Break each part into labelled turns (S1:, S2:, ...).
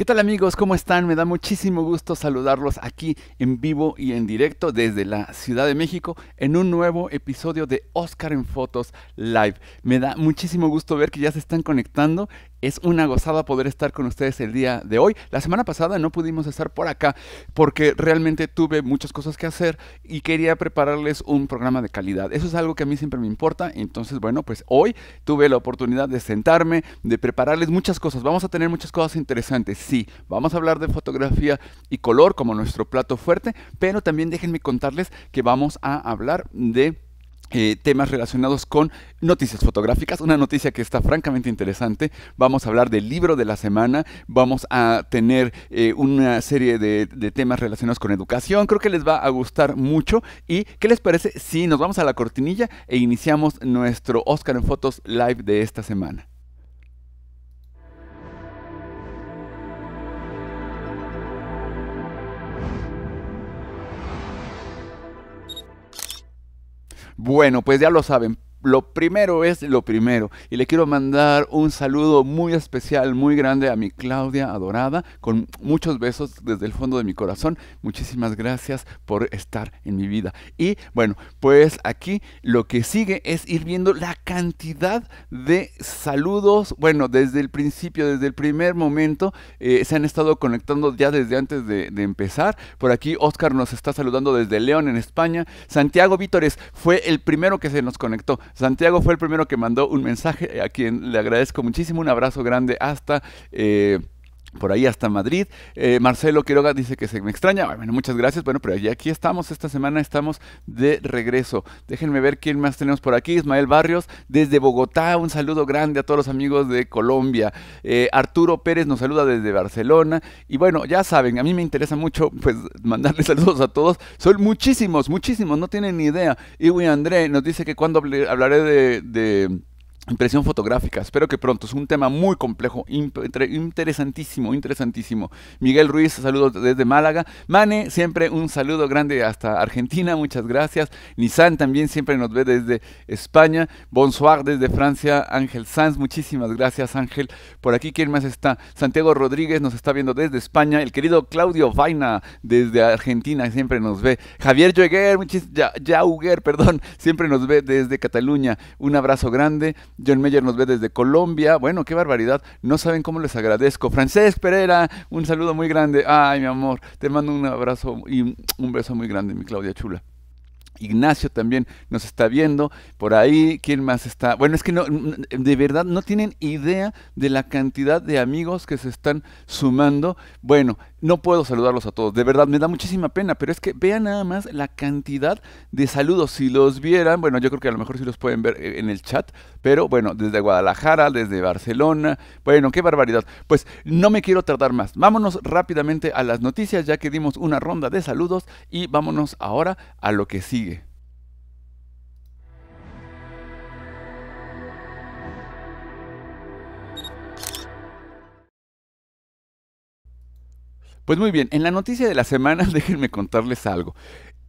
S1: ¿Qué tal amigos? ¿Cómo están? Me da muchísimo gusto saludarlos aquí en vivo y en directo desde la Ciudad de México en un nuevo episodio de Oscar en Fotos Live. Me da muchísimo gusto ver que ya se están conectando es una gozada poder estar con ustedes el día de hoy. La semana pasada no pudimos estar por acá porque realmente tuve muchas cosas que hacer y quería prepararles un programa de calidad. Eso es algo que a mí siempre me importa. Entonces, bueno, pues hoy tuve la oportunidad de sentarme, de prepararles muchas cosas. Vamos a tener muchas cosas interesantes. Sí, vamos a hablar de fotografía y color como nuestro plato fuerte, pero también déjenme contarles que vamos a hablar de eh, temas relacionados con noticias fotográficas, una noticia que está francamente interesante. Vamos a hablar del libro de la semana, vamos a tener eh, una serie de, de, temas relacionados con educación, creo que les va a gustar mucho. ¿Y qué les parece si nos vamos a la cortinilla e iniciamos nuestro Oscar en Fotos Live de esta semana? Bueno, pues ya lo saben, lo primero es lo primero. Y le quiero mandar un saludo muy especial, muy grande a mi Claudia Adorada, con muchos besos desde el fondo de mi corazón. Muchísimas gracias por estar en mi vida. Y bueno, pues aquí lo que sigue es ir viendo la cantidad de saludos. Bueno, desde el principio, desde el primer momento, eh, se han estado conectando ya desde antes de, de empezar. Por aquí Oscar nos está saludando desde León, en España. Santiago Vítores fue el primero que se nos conectó. Santiago fue el primero que mandó un mensaje eh, a quien le agradezco muchísimo. Un abrazo grande hasta... Eh, por ahí hasta Madrid. Eh, Marcelo Quiroga dice que se me extraña. Bueno, muchas gracias. Bueno, pero aquí estamos. Esta semana estamos de regreso. Déjenme ver quién más tenemos por aquí. Ismael Barrios desde Bogotá. Un saludo grande a todos los amigos de Colombia. Eh, Arturo Pérez nos saluda desde Barcelona. Y bueno, ya saben, a mí me interesa mucho pues mandarles saludos a todos. Son muchísimos, muchísimos. No tienen ni idea. Y André nos dice que cuando hablaré de Impresión fotográfica, espero que pronto. Es un tema muy complejo, interesantísimo, interesantísimo. Miguel Ruiz, saludos desde Málaga. Mane, siempre un saludo grande hasta Argentina, muchas gracias. Nissan también siempre nos ve desde España. Bonsoir desde Francia, Ángel Sanz, muchísimas gracias Ángel. Por aquí, ¿quién más está? Santiago Rodríguez nos está viendo desde España. El querido Claudio Vaina desde Argentina siempre nos ve. Javier Ya Jauger, perdón, siempre nos ve desde Cataluña. Un abrazo grande. John Meyer nos ve desde Colombia. Bueno, qué barbaridad. No saben cómo les agradezco. Francesc Pereira, un saludo muy grande. Ay, mi amor, te mando un abrazo y un beso muy grande, mi Claudia Chula. Ignacio también nos está viendo. Por ahí, ¿quién más está? Bueno, es que no, de verdad no tienen idea de la cantidad de amigos que se están sumando. Bueno, no puedo saludarlos a todos, de verdad me da muchísima pena, pero es que vean nada más la cantidad de saludos. Si los vieran, bueno, yo creo que a lo mejor si los pueden ver eh, en el chat, pero bueno, desde Guadalajara, desde Barcelona, bueno, qué barbaridad. Pues no me quiero tardar más. Vámonos rápidamente a las noticias, ya que dimos una ronda de saludos y vámonos ahora a lo que sigue. Pues muy bien, en la noticia de la semana déjenme contarles algo.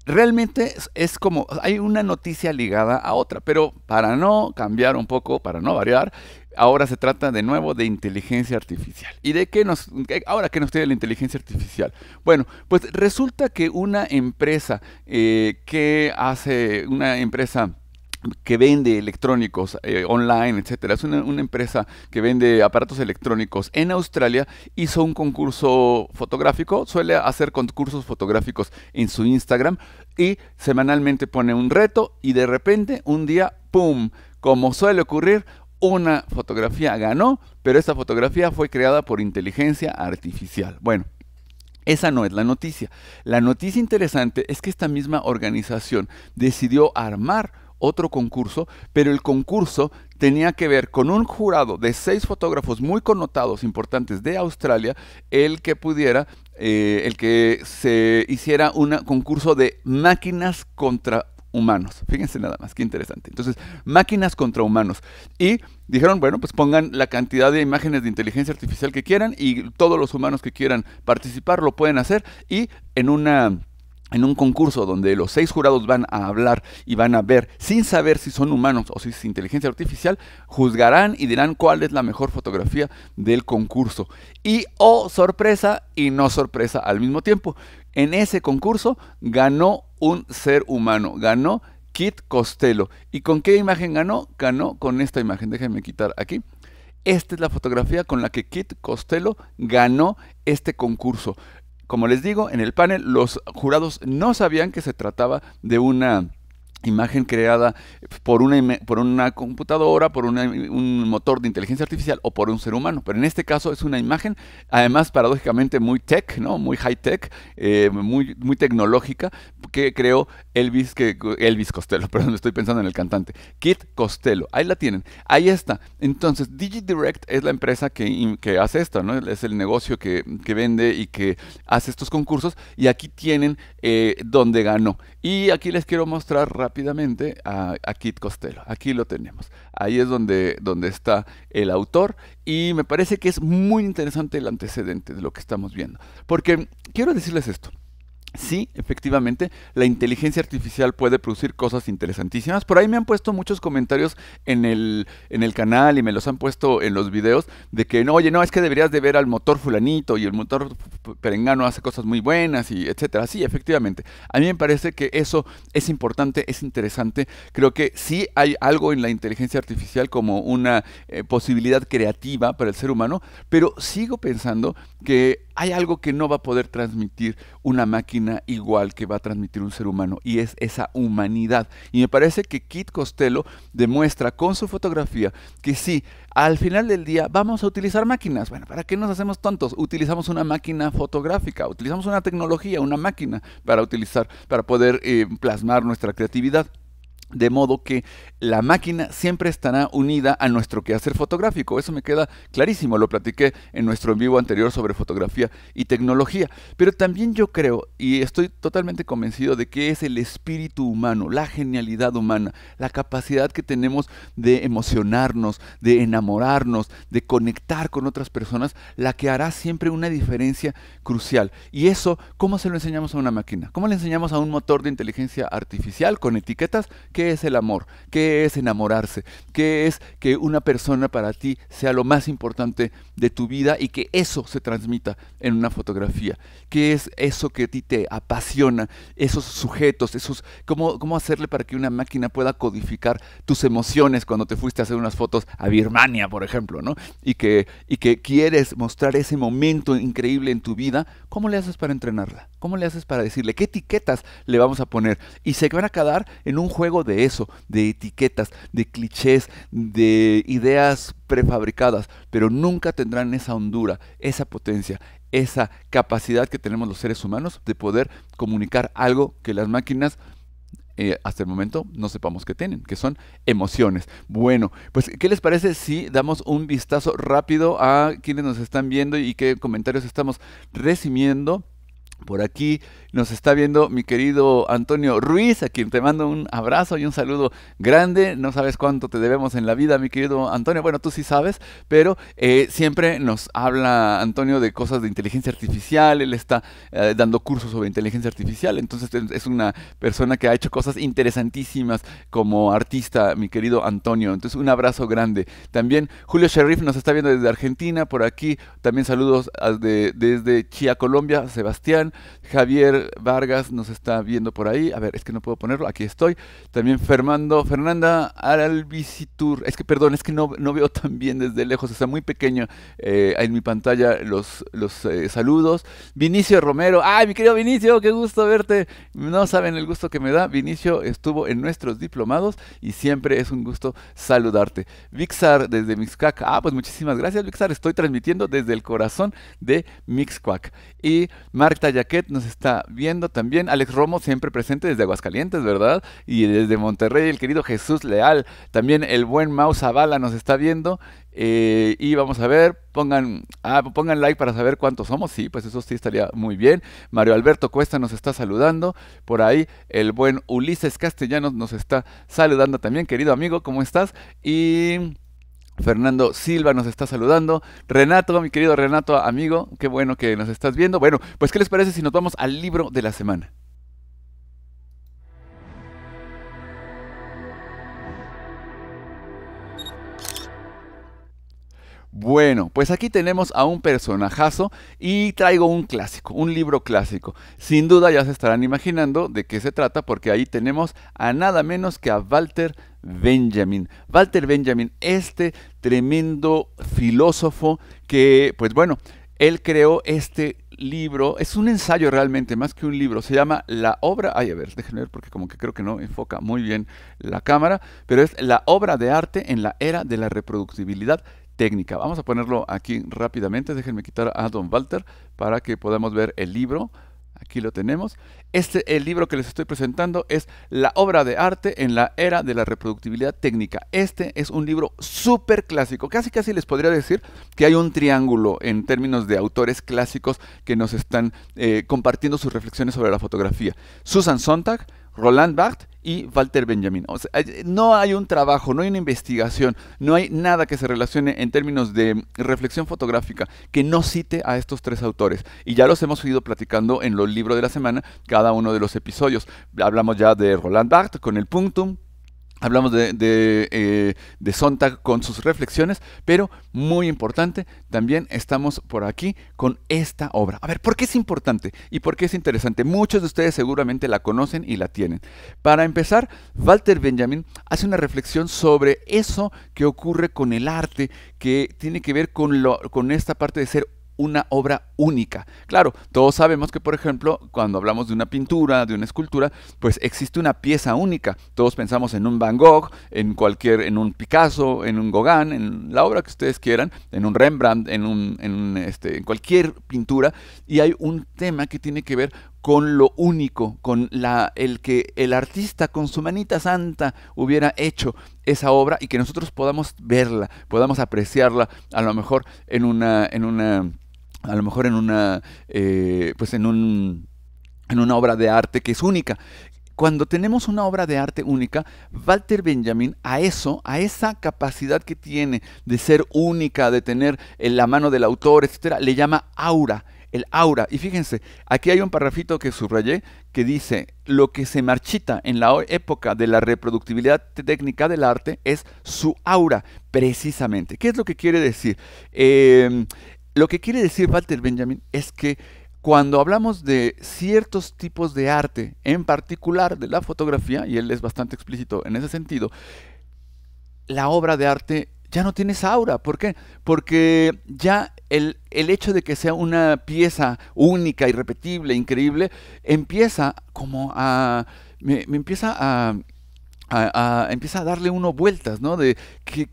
S1: Realmente es, como, hay una noticia ligada a otra, pero para no cambiar un poco, para no variar, ahora se trata de nuevo de inteligencia artificial. ¿Y de qué nos, ahora qué nos tiene la inteligencia artificial? Bueno, pues resulta que una empresa eh, que hace, una empresa que vende electrónicos eh, online, etcétera. Es una, empresa que vende aparatos electrónicos en Australia. Hizo un concurso fotográfico, suele hacer concursos fotográficos en su Instagram y semanalmente pone un reto y de repente un día, ¡pum! Como suele ocurrir, una fotografía ganó, pero esta fotografía fue creada por inteligencia artificial. Bueno, esa no es la noticia. La noticia interesante es que esta misma organización decidió armar otro concurso, pero el concurso tenía que ver con un jurado de seis fotógrafos muy connotados, importantes de Australia, el que pudiera, eh, el que se hiciera un concurso de máquinas contra humanos. Fíjense nada más, qué interesante. Entonces, máquinas contra humanos. Y dijeron, bueno, pues pongan la cantidad de imágenes de inteligencia artificial que quieran y todos los humanos que quieran participar lo pueden hacer y en una en un concurso donde los seis jurados van a hablar y van a ver, sin saber si son humanos o si es inteligencia artificial, juzgarán y dirán cuál es la mejor fotografía del concurso. Y oh, sorpresa y no sorpresa al mismo tiempo. En ese concurso ganó un ser humano, ganó Kit Costello. ¿Y con qué imagen ganó? Ganó con esta imagen. Déjenme quitar aquí. Esta es la fotografía con la que Kit Costello ganó este concurso. Como les digo, en el panel los jurados no sabían que se trataba de una imagen creada por una, por una computadora, por un motor de inteligencia artificial o por un ser humano. Pero en este caso es una imagen, además paradójicamente muy tech, ¿no? muy high tech, eh, muy, muy tecnológica, que creó Elvis, que, Elvis Costello, perdón, estoy pensando en el cantante, Kit Costello. Ahí la tienen, ahí está. Entonces, DigiDirect es la empresa que, hace esto, ¿no? es el negocio que, vende y que hace estos concursos. Y aquí tienen eh, donde ganó. Y aquí les quiero mostrar rápidamente rápidamente a, Kit Costello. Aquí lo tenemos. Ahí es donde, donde está el autor y me parece que es muy interesante el antecedente de lo que estamos viendo. Porque quiero decirles esto. Sí, efectivamente, la inteligencia artificial puede producir cosas interesantísimas. Por ahí me han puesto muchos comentarios en el, en el canal y me los han puesto en los videos de que, no, oye, no, es que deberías de ver al motor fulanito y el motor perengano hace cosas muy buenas y etcétera. Sí, efectivamente. A mí me parece que eso es importante, es interesante. Creo que sí hay algo en la inteligencia artificial como una eh, posibilidad creativa para el ser humano, pero sigo pensando que hay algo que no va a poder transmitir una máquina igual que va a transmitir un ser humano y es esa humanidad. Y me parece que Kit Costello demuestra con su fotografía que sí, al final del día vamos a utilizar máquinas. Bueno, ¿para qué nos hacemos tontos? Utilizamos una máquina fotográfica, utilizamos una tecnología, una máquina para utilizar, para poder eh, plasmar nuestra creatividad. De modo que la máquina siempre estará unida a nuestro quehacer fotográfico. Eso me queda clarísimo. Lo platiqué en nuestro en vivo anterior sobre fotografía y tecnología. Pero también yo creo, y estoy totalmente convencido de que es el espíritu humano, la genialidad humana, la capacidad que tenemos de emocionarnos, de enamorarnos, de conectar con otras personas, la que hará siempre una diferencia crucial. Y eso, ¿cómo se lo enseñamos a una máquina? ¿Cómo le enseñamos a un motor de inteligencia artificial con etiquetas? Que ¿Qué es el amor? ¿Qué es enamorarse? ¿Qué es que una persona para ti sea lo más importante de tu vida y que eso se transmita en una fotografía? ¿Qué es eso que a ti te apasiona? Esos sujetos, esos, ¿cómo, cómo hacerle para que una máquina pueda codificar tus emociones cuando te fuiste a hacer unas fotos a Birmania, por ejemplo, ¿no? Y que, y que quieres mostrar ese momento increíble en tu vida, ¿cómo le haces para entrenarla? ¿Cómo le haces para decirle qué etiquetas le vamos a poner? Y se van a quedar en un juego de de eso, de etiquetas, de clichés, de ideas prefabricadas, pero nunca tendrán esa hondura, esa potencia, esa capacidad que tenemos los seres humanos de poder comunicar algo que las máquinas eh, hasta el momento no sepamos que tienen, que son emociones. Bueno, pues ¿qué les parece si damos un vistazo rápido a quienes nos están viendo y qué comentarios estamos recibiendo? Por aquí nos está viendo mi querido Antonio Ruiz, a quien te mando un abrazo y un saludo grande. No sabes cuánto te debemos en la vida, mi querido Antonio. Bueno, tú sí sabes, pero eh, siempre nos habla Antonio de cosas de inteligencia artificial. Él está eh, dando cursos sobre inteligencia artificial, entonces es una persona que ha hecho cosas interesantísimas como artista, mi querido Antonio. Entonces, un abrazo grande. También Julio Sheriff nos está viendo desde Argentina, por aquí también saludos ah, desde Chía, Colombia, Sebastián, Javier Vargas nos está viendo por ahí. A ver, es que no puedo ponerlo. Aquí estoy. También Fernando, Fernanda Aralvisitur. Es que, perdón, es que no, no veo tan bien desde lejos. Está muy pequeño eh, en mi pantalla los, los eh, saludos. Vinicio Romero. ¡Ay, mi querido Vinicio! ¡Qué gusto verte! No saben el gusto que me da. Vinicio estuvo en nuestros diplomados y siempre es un gusto saludarte. Vixar desde Mixcac. Ah, pues muchísimas gracias, Vixar. Estoy transmitiendo desde el corazón de Mixquack. Y Marta Jaquet nos está viendo también Alex Romo, siempre presente desde Aguascalientes, ¿verdad? Y desde Monterrey, el querido Jesús Leal. También el buen Mau Zavala nos está viendo. Eh, y vamos a ver, pongan, ah, pongan like para saber cuántos somos. Sí, pues eso sí estaría muy bien. Mario Alberto Cuesta nos está saludando. Por ahí el buen Ulises Castellanos nos está saludando también, querido amigo, ¿cómo estás? Y Fernando Silva nos está saludando. Renato, mi querido Renato, amigo, qué bueno que nos estás viendo. Bueno, pues ¿qué les parece si nos vamos al libro de la semana? Bueno, pues aquí tenemos a un personajazo y traigo un clásico, un libro clásico. Sin duda ya se estarán imaginando de qué se trata porque ahí tenemos a nada menos que a Walter Benjamin. Walter Benjamin, este tremendo filósofo que, pues bueno, él creó este libro, es un ensayo realmente, más que un libro, se llama La obra, ay a ver, déjenme ver porque como que creo que no enfoca muy bien la cámara, pero es La obra de arte en la era de la reproductibilidad Vamos a ponerlo aquí rápidamente. Déjenme quitar a Don Walter para que podamos ver el libro. Aquí lo tenemos. Este, el libro que les estoy presentando es La obra de arte en la era de la reproductibilidad técnica. Este es un libro súper clásico. Casi casi les podría decir que hay un triángulo en términos de autores clásicos que nos están eh, compartiendo sus reflexiones sobre la fotografía. Susan Sontag, Roland Barthes y Walter Benjamin. Eh, no hay un trabajo, no hay una investigación, no hay nada que se relacione en términos de reflexión fotográfica que no cite a estos tres autores. Y ya los hemos ido platicando en los libros de la semana, cada uno de los episodios. Hablamos ya de Roland Barthes con el Punctum, Hablamos eh, de, Sontag con sus reflexiones, pero muy importante, también estamos por aquí con esta obra. A ver, ¿por qué es importante y por qué es interesante? Muchos de ustedes seguramente la conocen y la tienen. Para empezar, Walter Benjamin hace una reflexión sobre eso que ocurre con el arte, que tiene que ver con, con esta parte de ser una obra única. Claro, todos sabemos que, por ejemplo, cuando hablamos de una pintura, de una escultura, pues existe una pieza única. Todos pensamos en un Van Gogh, en cualquier, en un Picasso, en un Gauguin, en la obra que ustedes quieran, en un Rembrandt, en, un, en, este, en cualquier pintura, y hay un tema que tiene que ver con lo único, con la, el que el artista con su manita santa hubiera hecho esa obra y que nosotros podamos verla, podamos apreciarla, a lo mejor en una, en una a lo mejor en una, eh, pues en, un, en una obra de arte que es única. Cuando tenemos una obra de arte única, Walter Benjamin a eso, a esa capacidad que tiene de ser única, de tener en eh, la mano del autor, etcétera, le llama aura el aura. Y fíjense, aquí hay un parrafito que subrayé que dice, lo que se marchita en la época de la reproductibilidad técnica del arte es su aura, precisamente. ¿Qué es lo que quiere decir? Em, lo que quiere decir Walter Benjamin es que cuando hablamos de ciertos tipos de arte, en particular de la fotografía, y él es bastante explícito en ese sentido, la obra de arte ya no tiene aura. ¿Por qué? Porque ya el, el, hecho de que sea una pieza única, irrepetible, increíble, empieza como a... me empieza a empieza a darle uno vueltas, ¿no? De qué,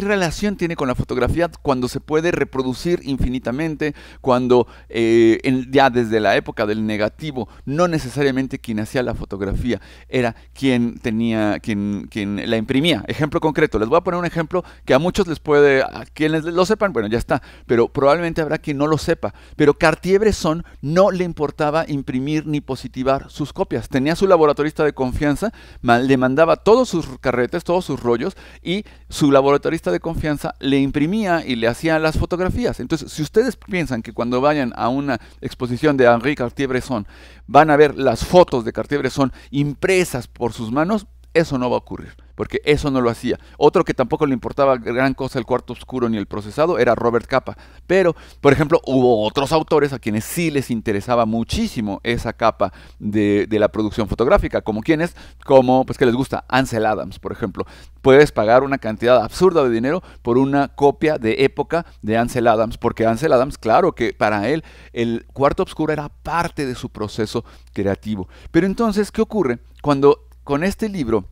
S1: relación tiene con la fotografía cuando se puede reproducir infinitamente, cuando eh, ya desde la época del negativo, no necesariamente quien hacía la fotografía era quien tenía, quien, quien la imprimía. Ejemplo concreto, les voy a poner un ejemplo que a muchos les puede, a quienes lo sepan, bueno, ya está, pero probablemente habrá quien no lo sepa. Pero Cartier-Bresson no le importaba imprimir ni positivar sus copias. Tenía su laboratorista de confianza, le mandaba todos sus carretes, todos sus rollos y su laboratorista de confianza le imprimía y le hacía las fotografías. Entonces, si ustedes piensan que cuando vayan a una exposición de Henri Cartier-Bresson van a ver las fotos de Cartier-Bresson impresas por sus manos, eso no va a ocurrir, porque eso no lo hacía. Otro que tampoco le importaba gran cosa el cuarto oscuro ni el procesado era Robert Capa. Pero, por ejemplo, hubo otros autores a quienes sí les interesaba muchísimo esa capa de, de la producción fotográfica, como quienes, como, pues que les gusta, Ansel Adams, por ejemplo. Puedes pagar una cantidad absurda de dinero por una copia de época de Ansel Adams, porque Ansel Adams, claro que para él el cuarto oscuro era parte de su proceso creativo. Pero entonces, ¿qué ocurre? Cuando con este libro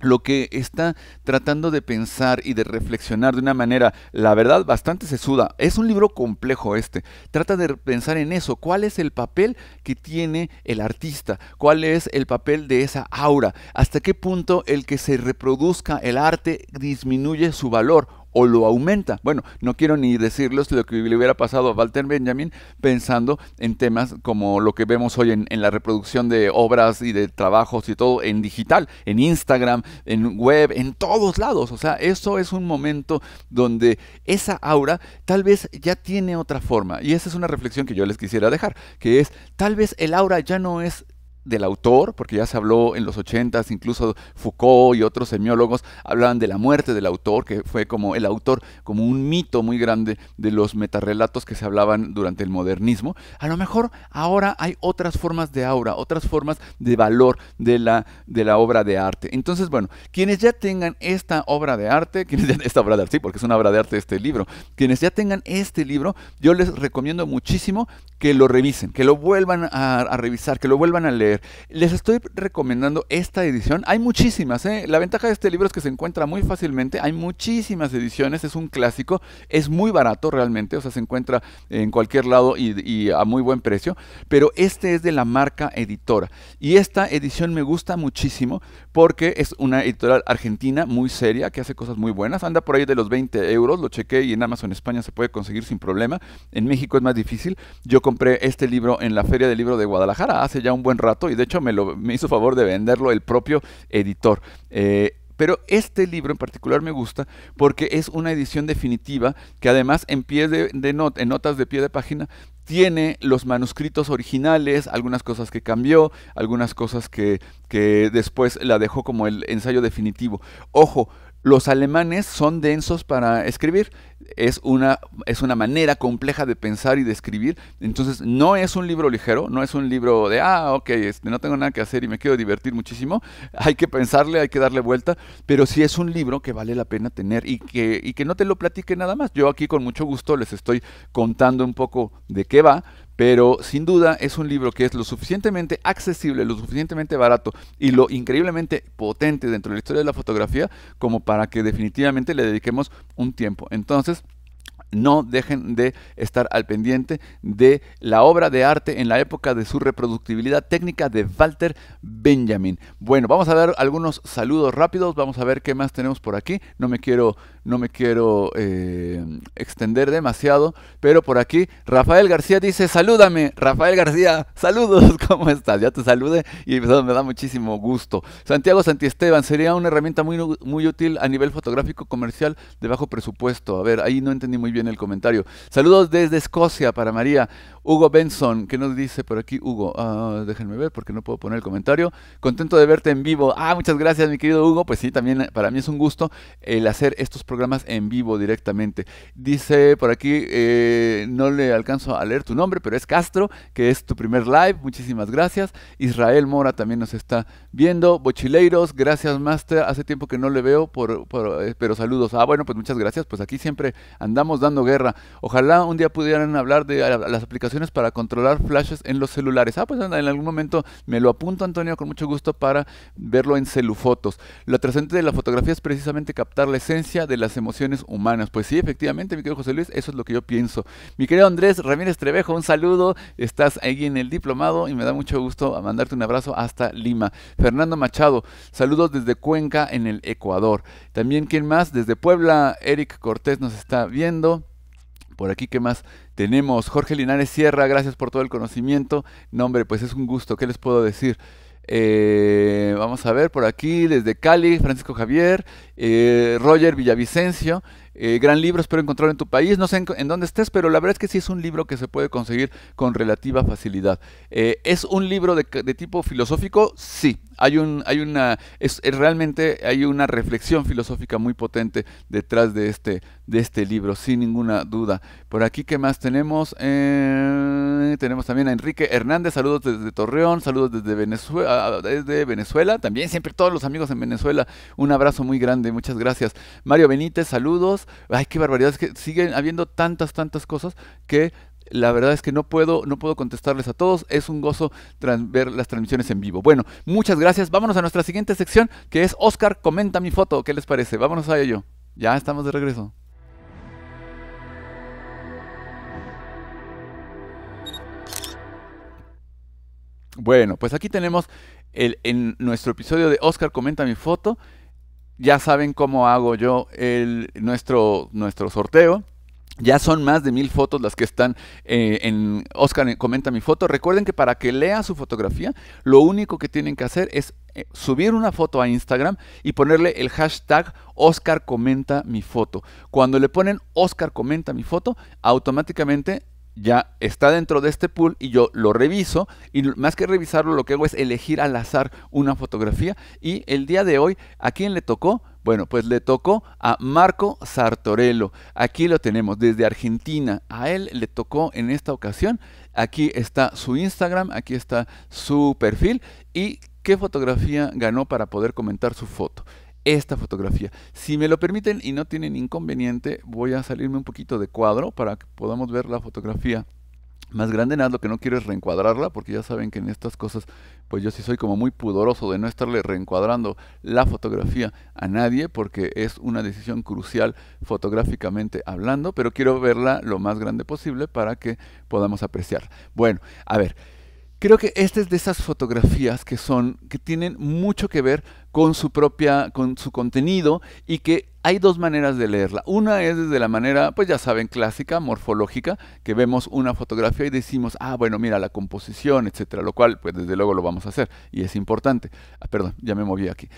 S1: lo que está tratando de pensar y de reflexionar de una manera, la verdad, bastante sesuda. Es un libro complejo este. Trata de pensar en eso. ¿Cuál es el papel que tiene el artista? ¿Cuál es el papel de esa aura? ¿Hasta qué punto el que se reproduzca el arte disminuye su valor o lo aumenta. Bueno, no quiero ni decirles lo que le hubiera pasado a Walter Benjamin pensando en temas como lo que vemos hoy en, en la reproducción de obras y de trabajos y todo en digital, en Instagram, en web, en todos lados. O sea, eso es un momento donde esa aura tal vez ya tiene otra forma. Y esa es una reflexión que yo les quisiera dejar, que es tal vez el aura ya no es del autor, porque ya se habló en los 80s, incluso Foucault y otros semiólogos hablaban de la muerte del autor, que fue como el autor, como un mito muy grande de los metarrelatos que se hablaban durante el modernismo. A lo mejor ahora hay otras formas de aura, otras formas de valor de la, de la obra de arte. Entonces, bueno, quienes ya tengan esta obra de arte, quienes ya, esta obra de arte, sí, porque es una obra de arte este libro, quienes ya tengan este libro, yo les recomiendo muchísimo que lo revisen, que lo vuelvan a revisar, que lo vuelvan a leer les estoy recomendando esta edición. Hay muchísimas. ¿eh? La ventaja de este libro es que se encuentra muy fácilmente. Hay muchísimas ediciones. Es un clásico. Es muy barato realmente. O sea, se encuentra en cualquier lado y, y a muy buen precio. Pero este es de la marca editora. Y esta edición me gusta muchísimo porque es una editorial argentina muy seria que hace cosas muy buenas. Anda por ahí de los 20 euros. Lo chequé y en Amazon España se puede conseguir sin problema. En México es más difícil. Yo compré este libro en la Feria del Libro de Guadalajara hace ya un buen rato y de hecho me, hizo favor de venderlo el propio editor. Eh, pero este libro en particular me gusta porque es una edición definitiva que además en, pie de, en notas de pie de página tiene los manuscritos originales, algunas cosas que cambió, algunas cosas que, que después la dejó como el ensayo definitivo. Ojo, los alemanes son densos para escribir. Es una, es una manera compleja de pensar y de escribir. Entonces, no es un libro ligero, no es un libro de, ah, ok, este, no tengo nada que hacer y me quiero divertir muchísimo. Hay que pensarle, hay que darle vuelta, pero sí es un libro que vale la pena tener y que, y que no te lo platique nada más. Yo aquí con mucho gusto les estoy contando un poco de qué va, pero sin duda es un libro que es lo suficientemente accesible, lo suficientemente barato y lo increíblemente potente dentro de la historia de la fotografía como para que definitivamente le dediquemos un tiempo. Entonces, no dejen de estar al pendiente de la obra de arte en la época de su reproductibilidad técnica de Walter Benjamin. Bueno, vamos a ver algunos saludos rápidos, vamos a ver qué más tenemos por aquí. No me quiero no me quiero eh, extender demasiado, pero por aquí Rafael García dice, salúdame, Rafael García, saludos, ¿cómo estás? Ya te salude y me da muchísimo gusto. Santiago Santiesteban, sería una herramienta muy, muy útil a nivel fotográfico comercial de bajo presupuesto. A ver, ahí no entendí muy bien el comentario. Saludos desde Escocia para María. Hugo Benson, ¿qué nos dice por aquí Hugo? Ah, déjenme ver porque no puedo poner el comentario. Contento de verte en vivo. Ah, muchas gracias mi querido Hugo. Pues sí, también para mí es un gusto el hacer estos programas en vivo directamente. Dice por aquí, eh, no le alcanzo a leer tu nombre, pero es Castro, que es tu primer live. Muchísimas gracias. Israel Mora también nos está viendo. Bochileiros, gracias Master. Hace tiempo que no le veo, por, eh, pero saludos. Ah, bueno, pues muchas gracias. Pues aquí siempre andamos dando guerra. Ojalá un día pudieran hablar de las aplicaciones para controlar flashes en los celulares. Ah, pues en algún momento me lo apunto, Antonio, con mucho gusto para verlo en celufotos. Lo trascendente de la fotografía es precisamente captar la esencia de la emociones humanas. Pues sí, efectivamente, mi querido José Luis, eso es lo que yo pienso. Mi querido Andrés Ramírez Trevejo, un saludo. Estás ahí en el diplomado y me da mucho gusto mandarte un abrazo hasta Lima. Fernando Machado, saludos desde Cuenca, en el Ecuador. También, ¿quién más? Desde Puebla, Eric Cortés nos está viendo. Por aquí, ¿qué más tenemos? Jorge Linares Sierra, gracias por todo el conocimiento. No, hombre, pues es un gusto, ¿qué les puedo decir? Eh, vamos a ver por aquí, desde Cali, Francisco Javier, eh, Roger Villavicencio, eh, gran libro, espero encontrarlo en tu país, no sé en, dónde estés, pero la verdad es que sí es un libro que se puede conseguir con relativa facilidad. Eh, ¿Es un libro de, tipo filosófico? Sí. Hay, un, hay una, es, realmente hay una reflexión filosófica muy potente detrás de este, de este libro, sin ninguna duda. Por aquí, ¿qué más tenemos? Eh, tenemos también a Enrique Hernández, saludos desde Torreón, saludos desde Venezuela, ah, ah, desde Venezuela, también siempre todos los amigos en Venezuela, un abrazo muy grande, muchas gracias. Mario Benítez, saludos ay, qué barbaridad, es que siguen habiendo tantas, tantas cosas que la verdad es que no puedo, no puedo contestarles a todos. Es un gozo ver las transmisiones en vivo. Bueno, muchas gracias. Vámonos a nuestra siguiente sección que es Oscar, comenta mi foto. ¿Qué les parece? Vámonos a ello. Ya estamos de regreso. Bueno, pues aquí tenemos el, en nuestro episodio de Oscar, comenta mi foto ya saben cómo hago yo nuestro, nuestro sorteo. Ya son más de mil fotos las que están eh, en Oscar eh, comenta mi foto. Recuerden que para que lea su fotografía, lo único que tienen que hacer es eh, subir una foto a Instagram y ponerle el hashtag Oscar comenta mi foto. Cuando le ponen Oscar comenta mi foto, automáticamente ya está dentro de este pool y yo lo reviso y más que revisarlo lo que hago es elegir al azar una fotografía y el día de hoy a quién le tocó bueno, pues le tocó a Marco Sartorello. Aquí lo tenemos desde Argentina. A él le tocó en esta ocasión. Aquí está su Instagram, aquí está su perfil y qué fotografía ganó para poder comentar su foto esta fotografía. Si me lo permiten y no tienen inconveniente, voy a salirme un poquito de cuadro para que podamos ver la fotografía más grande. Nada, lo que no quiero es reencuadrarla, porque ya saben que en estas cosas, pues yo sí soy como muy pudoroso de no estarle reencuadrando la fotografía a nadie, porque es una decisión crucial fotográficamente hablando, pero quiero verla lo más grande posible para que podamos apreciar. Bueno, a ver. Creo que esta es de esas fotografías que son, que tienen mucho que ver con su propia, con su contenido y que hay dos maneras de leerla. Una es desde la manera, pues ya saben, clásica, morfológica, que vemos una fotografía y decimos, ah, bueno, mira la composición, etcétera, lo cual, pues desde luego lo vamos a hacer y es importante. Ah, perdón, ya me moví aquí.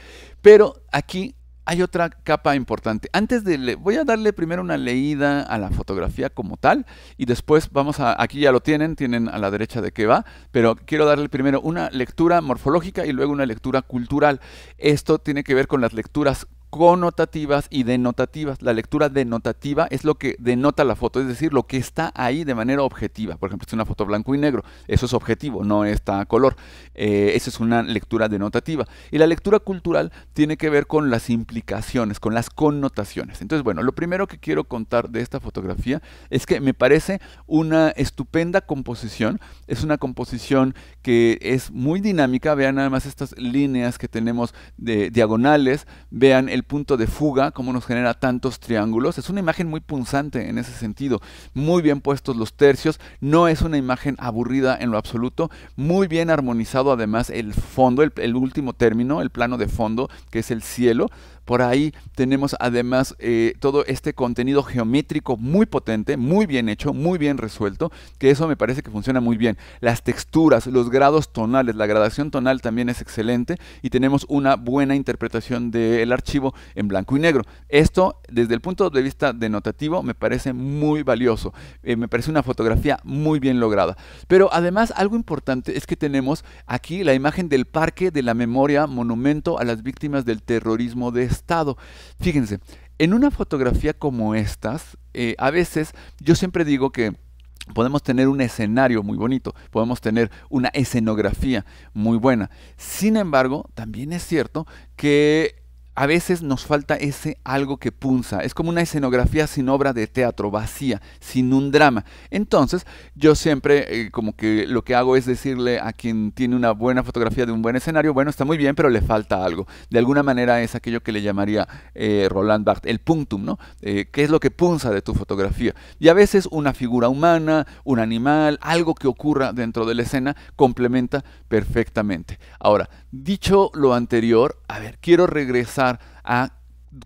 S1: Pero aquí hay otra capa importante. Antes de... voy a darle primero una leída a la fotografía como tal y después vamos a... Aquí ya lo tienen, tienen a la derecha de qué va, pero quiero darle primero una lectura morfológica y luego una lectura cultural. Esto tiene que ver con las lecturas connotativas y denotativas. La lectura denotativa es lo que denota la foto, es decir, lo que está ahí de manera objetiva. Por ejemplo, es una foto blanco y negro, eso es objetivo, no está a color. Eh, Esa es una lectura denotativa. Y la lectura cultural tiene que ver con las implicaciones, con las connotaciones. Entonces, bueno, lo primero que quiero contar de esta fotografía es que me parece una estupenda composición. Es una composición que es muy dinámica. Vean además estas líneas que tenemos de diagonales. Vean el punto de fuga, cómo nos genera tantos triángulos. Es una imagen muy punzante en ese sentido. Muy bien puestos los tercios, no es una imagen aburrida en lo absoluto. Muy bien armonizado además el fondo, el último término, el plano de fondo, que es el cielo. Por ahí tenemos además eh, todo este contenido geométrico muy potente, muy bien hecho, muy bien resuelto, que eso me parece que funciona muy bien. Las texturas, los grados tonales, la gradación tonal también es excelente y tenemos una buena interpretación del archivo en blanco y negro. Esto, desde el punto de vista denotativo, me parece muy valioso. Eh, me parece una fotografía muy bien lograda. Pero además, algo importante es que tenemos aquí la imagen del parque de la memoria, monumento a las víctimas del terrorismo de estado. Fíjense, en una fotografía como estas, eh, a veces yo siempre digo que podemos tener un escenario muy bonito, podemos tener una escenografía muy buena. Sin embargo, también es cierto que a veces nos falta ese algo que punza. Es como una escenografía sin obra de teatro, vacía, sin un drama. Entonces, yo siempre eh, como que lo que hago es decirle a quien tiene una buena fotografía de un buen escenario, bueno, está muy bien, pero le falta algo. De alguna manera es aquello que le llamaría eh, Roland Barthes, el punctum, ¿no? Eh, ¿Qué es lo que punza de tu fotografía? Y a veces una figura humana, un animal, algo que ocurra dentro de la escena complementa perfectamente. Ahora, dicho lo anterior, a ver, quiero regresar a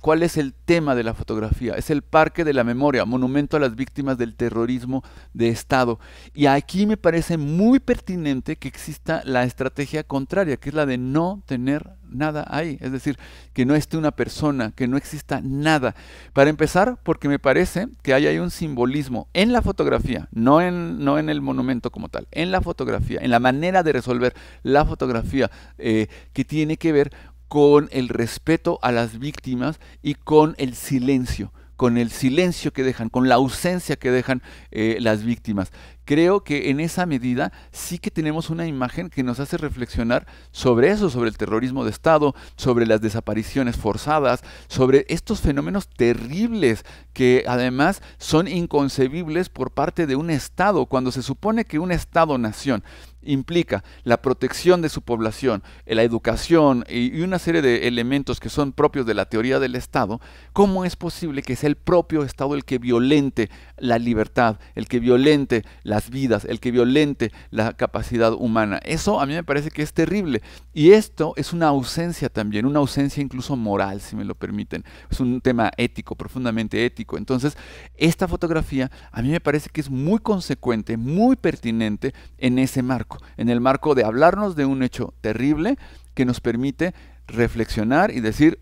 S1: cuál es el tema de la fotografía. Es el Parque de la Memoria, Monumento a las Víctimas del Terrorismo de Estado. Y aquí me parece muy pertinente que exista la estrategia contraria, que es la de no tener nada ahí. Es decir, que no esté una persona, que no exista nada. Para empezar, porque me parece que ahí hay un simbolismo en la fotografía, no en, no en el monumento como tal, en la fotografía, en la manera de resolver la fotografía, eh, que tiene que ver con el respeto a las víctimas y con el silencio, con el silencio que dejan, con la ausencia que dejan eh, las víctimas. Creo que en esa medida sí que tenemos una imagen que nos hace reflexionar sobre eso, sobre el terrorismo de Estado, sobre las desapariciones forzadas, sobre estos fenómenos terribles que además son inconcebibles por parte de un Estado, cuando se supone que un Estado-nación implica la protección de su población, la educación y una serie de elementos que son propios de la teoría del Estado, ¿cómo es posible que sea el propio Estado el que violente la libertad, el que violente las vidas, el que violente la capacidad humana? Eso a mí me parece que es terrible. Y esto es una ausencia también, una ausencia incluso moral, si me lo permiten. Es un tema ético, profundamente ético. Entonces, esta fotografía a mí me parece que es muy consecuente, muy pertinente en ese marco en el marco de hablarnos de un hecho terrible que nos permite reflexionar y decir,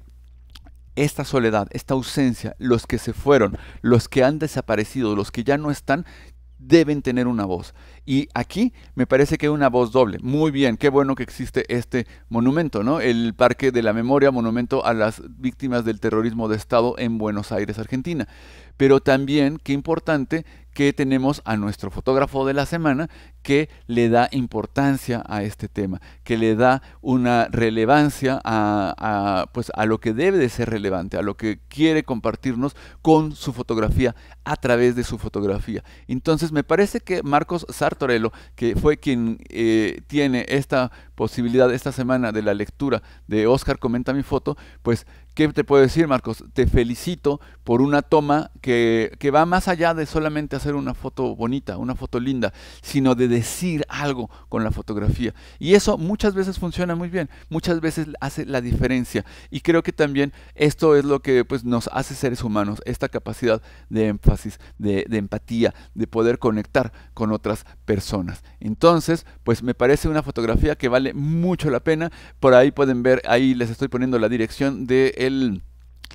S1: esta soledad, esta ausencia, los que se fueron, los que han desaparecido, los que ya no están, deben tener una voz. Y aquí me parece que hay una voz doble. Muy bien, qué bueno que existe este monumento, ¿no? El Parque de la Memoria, monumento a las víctimas del terrorismo de Estado en Buenos Aires, Argentina. Pero también, qué importante que tenemos a nuestro fotógrafo de la semana que le da importancia a este tema, que le da una relevancia a, pues, a lo que debe de ser relevante, a lo que quiere compartirnos con su fotografía, a través de su fotografía. Entonces me parece que Marcos Sartorello, que fue quien eh, tiene esta posibilidad esta semana de la lectura de Oscar Comenta mi foto, pues, ¿qué te puedo decir Marcos? Te felicito por una toma que, va más allá de solamente hacer una foto bonita, una foto linda, sino de decir algo con la fotografía. Y eso muchas veces funciona muy bien, muchas veces hace la diferencia. Y creo que también esto es lo que pues, nos hace seres humanos, esta capacidad de énfasis, de, empatía, de poder conectar con otras personas. Entonces, pues me parece una fotografía que vale mucho la pena. Por ahí pueden ver, ahí les estoy poniendo la dirección del... el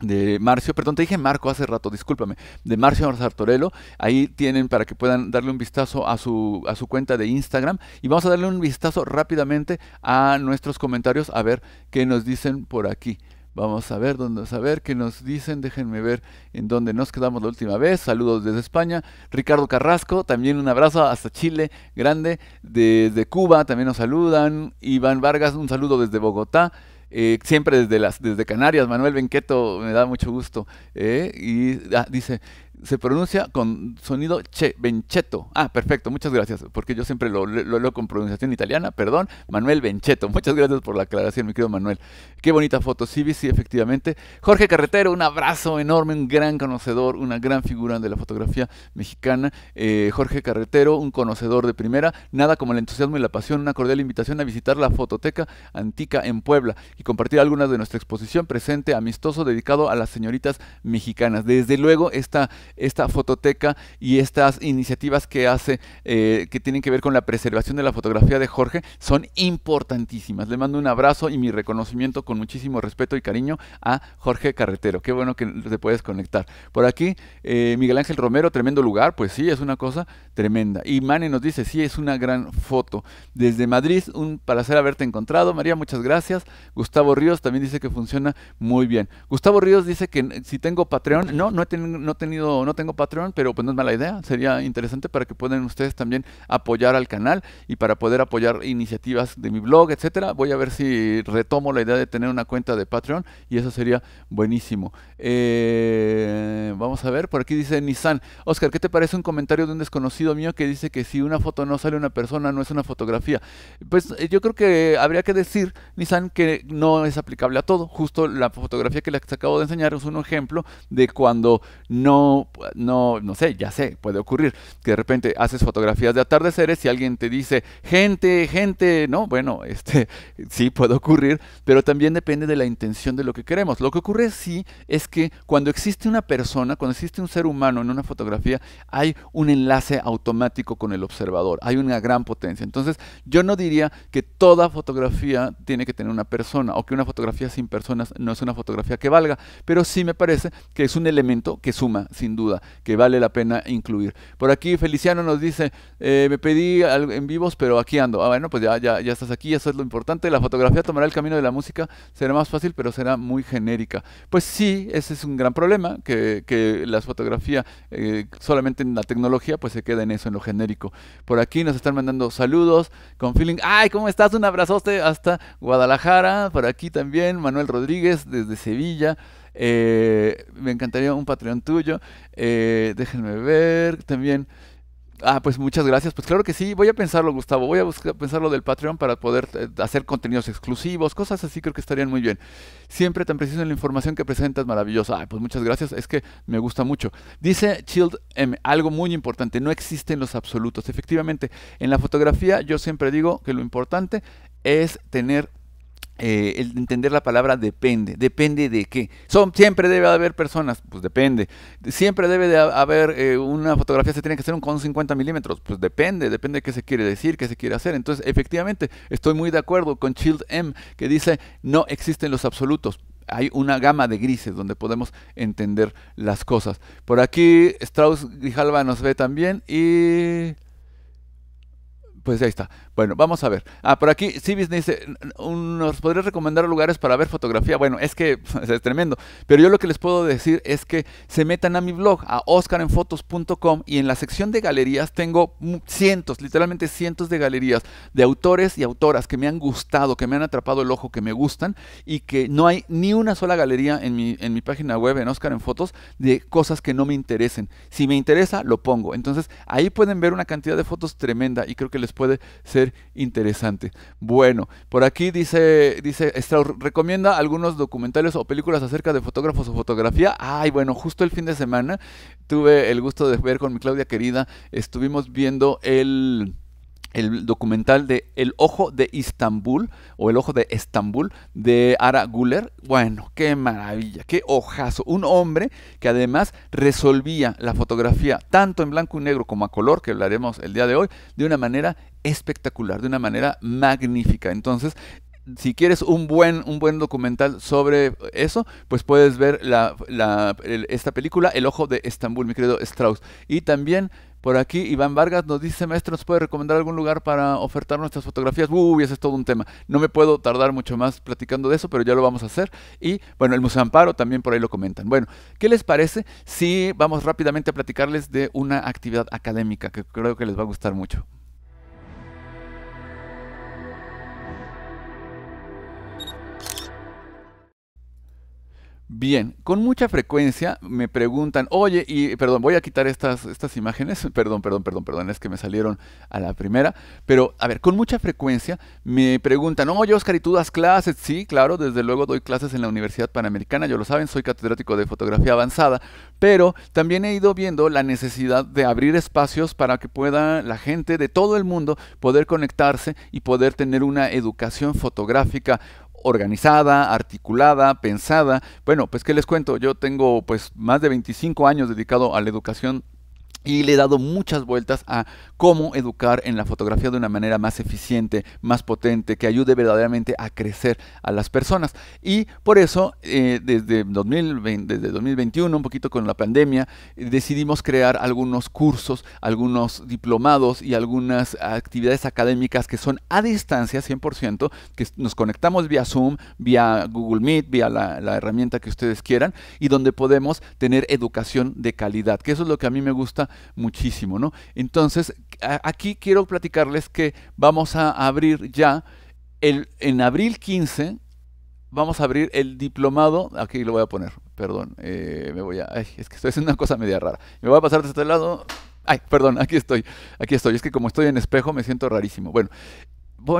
S1: de Marcio, perdón, te dije Marco hace rato, discúlpame, de Marcio Sartorello, ahí tienen para que puedan darle un vistazo a su, a su cuenta de Instagram y vamos a darle un vistazo rápidamente a nuestros comentarios a ver qué nos dicen por aquí. Vamos a ver dónde a ver qué nos dicen. Déjenme ver en dónde nos quedamos la última vez. Saludos desde España. Ricardo Carrasco, también un abrazo hasta Chile, grande. Desde Cuba también nos saludan. Iván Vargas, un saludo desde Bogotá. Eh, siempre desde, las, desde Canarias, Manuel Benqueto, me da mucho gusto. Eh, y ah, dice, se pronuncia con sonido che, Benchetto. Ah, perfecto, muchas gracias, porque yo siempre lo, lo, con pronunciación italiana, perdón, Manuel Benchetto. Muchas gracias por la aclaración, mi querido Manuel. Qué bonita foto, sí, sí, efectivamente. Jorge Carretero, un abrazo enorme, un gran conocedor, una gran figura de la fotografía mexicana. Eh, Jorge Carretero, un conocedor de primera, nada como el entusiasmo y la pasión, una cordial invitación a visitar la Fototeca Antica en Puebla y compartir algunas de nuestra exposición presente, amistoso, dedicado a las señoritas mexicanas. Desde luego, esta esta fototeca y estas iniciativas que hace, eh, que tienen que ver con la preservación de la fotografía de Jorge, son importantísimas. Le mando un abrazo y mi reconocimiento con muchísimo respeto y cariño a Jorge Carretero. Qué bueno que te puedes conectar. Por aquí, eh, Miguel Ángel Romero, tremendo lugar, pues sí, es una cosa tremenda. Y Mane nos dice, sí, es una gran foto. Desde Madrid, un placer haberte encontrado. María, muchas gracias. Gustavo Ríos también dice que funciona muy bien. Gustavo Ríos dice que si tengo Patreon, no, no he, no he tenido no, tengo Patreon, pero pues no es mala idea. Sería interesante para que puedan ustedes también apoyar al canal y para poder apoyar iniciativas de mi blog, etcétera. Voy a ver si retomo la idea de tener una cuenta de Patreon y eso sería buenísimo. Eh, vamos a ver, por aquí dice Nissan. Oscar, ¿qué te parece un comentario de un desconocido mío que dice que si una foto no sale una persona, no es una fotografía? Pues eh, yo creo que habría que decir, Nissan, que no es aplicable a todo. Justo la fotografía que les acabo de enseñar es un ejemplo de cuando no no, no, sé, ya sé, puede ocurrir que de repente haces fotografías de atardeceres y alguien te dice, gente, gente, no, bueno, este, sí puede ocurrir, pero también depende de la intención de lo que queremos. Lo que ocurre sí es que cuando existe una persona, cuando existe un ser humano en una fotografía, hay un enlace automático con el observador, hay una gran potencia. Entonces, yo no diría que toda fotografía tiene que tener una persona o que una fotografía sin personas no es una fotografía que valga, pero sí me parece que es un elemento que suma, sin duda que vale la pena incluir. Por aquí Feliciano nos dice, eh, me pedí en vivos, pero aquí ando. Ah, bueno, pues ya, ya, ya estás aquí, eso es lo importante. La fotografía tomará el camino de la música, será más fácil, pero será muy genérica. Pues sí, ese es un gran problema, que, que la fotografía eh, solamente en la tecnología, pues se queda en eso, en lo genérico. Por aquí nos están mandando saludos con feeling. ¡Ay, cómo estás! Un abrazote hasta Guadalajara. Por aquí también Manuel Rodríguez desde Sevilla. Eh, me encantaría un Patreon tuyo. Eh, déjenme ver también. Ah, pues muchas gracias. Pues claro que sí, voy a pensarlo, Gustavo. Voy a buscar, pensarlo del Patreon para poder eh, hacer contenidos exclusivos, cosas así creo que estarían muy bien. Siempre tan preciso en la información que presentas, maravillosa. Ah, pues muchas gracias, es que me gusta mucho. Dice Child M, algo muy importante, no existen los absolutos. Efectivamente, en la fotografía yo siempre digo que lo importante es tener eh, el entender la palabra depende. ¿Depende de qué? Son, siempre debe haber personas, pues depende. Siempre debe de haber eh, una fotografía, se tiene que hacer un con 50 milímetros, pues depende, depende de qué se quiere decir, qué se quiere hacer. Entonces, efectivamente, estoy muy de acuerdo con Child M, que dice, no existen los absolutos. Hay una gama de grises donde podemos entender las cosas. Por aquí Strauss Grijalva nos ve también y... Pues ahí está. Bueno, vamos a ver. Ah, por aquí, Civis dice, ¿nos podrías recomendar lugares para ver fotografía? Bueno, es que pues, es tremendo. Pero yo lo que les puedo decir es que se metan a mi blog, a oscarenfotos.com, y en la sección de galerías tengo cientos, literalmente cientos de galerías de autores y autoras que me han gustado, que me han atrapado el ojo, que me gustan, y que no hay ni una sola galería en mi, en mi página web, en Oscar en Fotos, de cosas que no me interesen. Si me interesa, lo pongo. Entonces, ahí pueden ver una cantidad de fotos tremenda y creo que les puede ser interesante. Bueno, por aquí dice, dice Strauss, recomienda algunos documentales o películas acerca de fotógrafos o fotografía. Ay, bueno, justo el fin de semana tuve el gusto de ver con mi Claudia querida, estuvimos viendo el el documental de El Ojo de Istambul o El Ojo de Estambul de Ara Guller. Bueno, qué maravilla, qué ojazo. Un hombre que además resolvía la fotografía tanto en blanco y negro como a color, que hablaremos el día de hoy, de una manera espectacular, de una manera magnífica. Entonces, si quieres un buen, un buen documental sobre eso, pues puedes ver la, esta película, El Ojo de Estambul, mi querido Strauss. Y también por aquí Iván Vargas nos dice, maestro, ¿nos puede recomendar algún lugar para ofertar nuestras fotografías? Uy, ese es todo un tema. No me puedo tardar mucho más platicando de eso, pero ya lo vamos a hacer. Y bueno, el Museo Amparo también por ahí lo comentan. Bueno, ¿qué les parece si vamos rápidamente a platicarles de una actividad académica que creo que les va a gustar mucho? Bien, con mucha frecuencia me preguntan, oye, y perdón, voy a quitar estas, estas imágenes, perdón, perdón, perdón, perdón, es que me salieron a la primera, pero a ver, con mucha frecuencia me preguntan, oye Oscar, ¿y tú das clases? Sí, claro, desde luego doy clases en la Universidad Panamericana, yo lo saben, soy catedrático de fotografía avanzada, pero también he ido viendo la necesidad de abrir espacios para que pueda la gente de todo el mundo poder conectarse y poder tener una educación fotográfica organizada, articulada, pensada. Bueno, pues qué les cuento, yo tengo pues más de 25 años dedicado a la educación y le he dado muchas vueltas a cómo educar en la fotografía de una manera más eficiente, más potente, que ayude verdaderamente a crecer a las personas. Y por eso, eh, desde, 2020, desde 2021, un poquito con la pandemia, decidimos crear algunos cursos, algunos diplomados y algunas actividades académicas que son a distancia 100%, que nos conectamos vía Zoom, vía Google Meet, vía la herramienta que ustedes quieran, y donde podemos tener educación de calidad, que eso es lo que a mí me gusta muchísimo, ¿no? Entonces, aquí quiero platicarles que vamos a abrir ya, el, en abril 15, vamos a abrir el diplomado, aquí lo voy a poner, perdón, eh, me voy a, es que estoy haciendo una cosa media rara, me voy a pasar de este lado, ay, perdón, aquí estoy, aquí estoy, es que como estoy en espejo me siento rarísimo, bueno,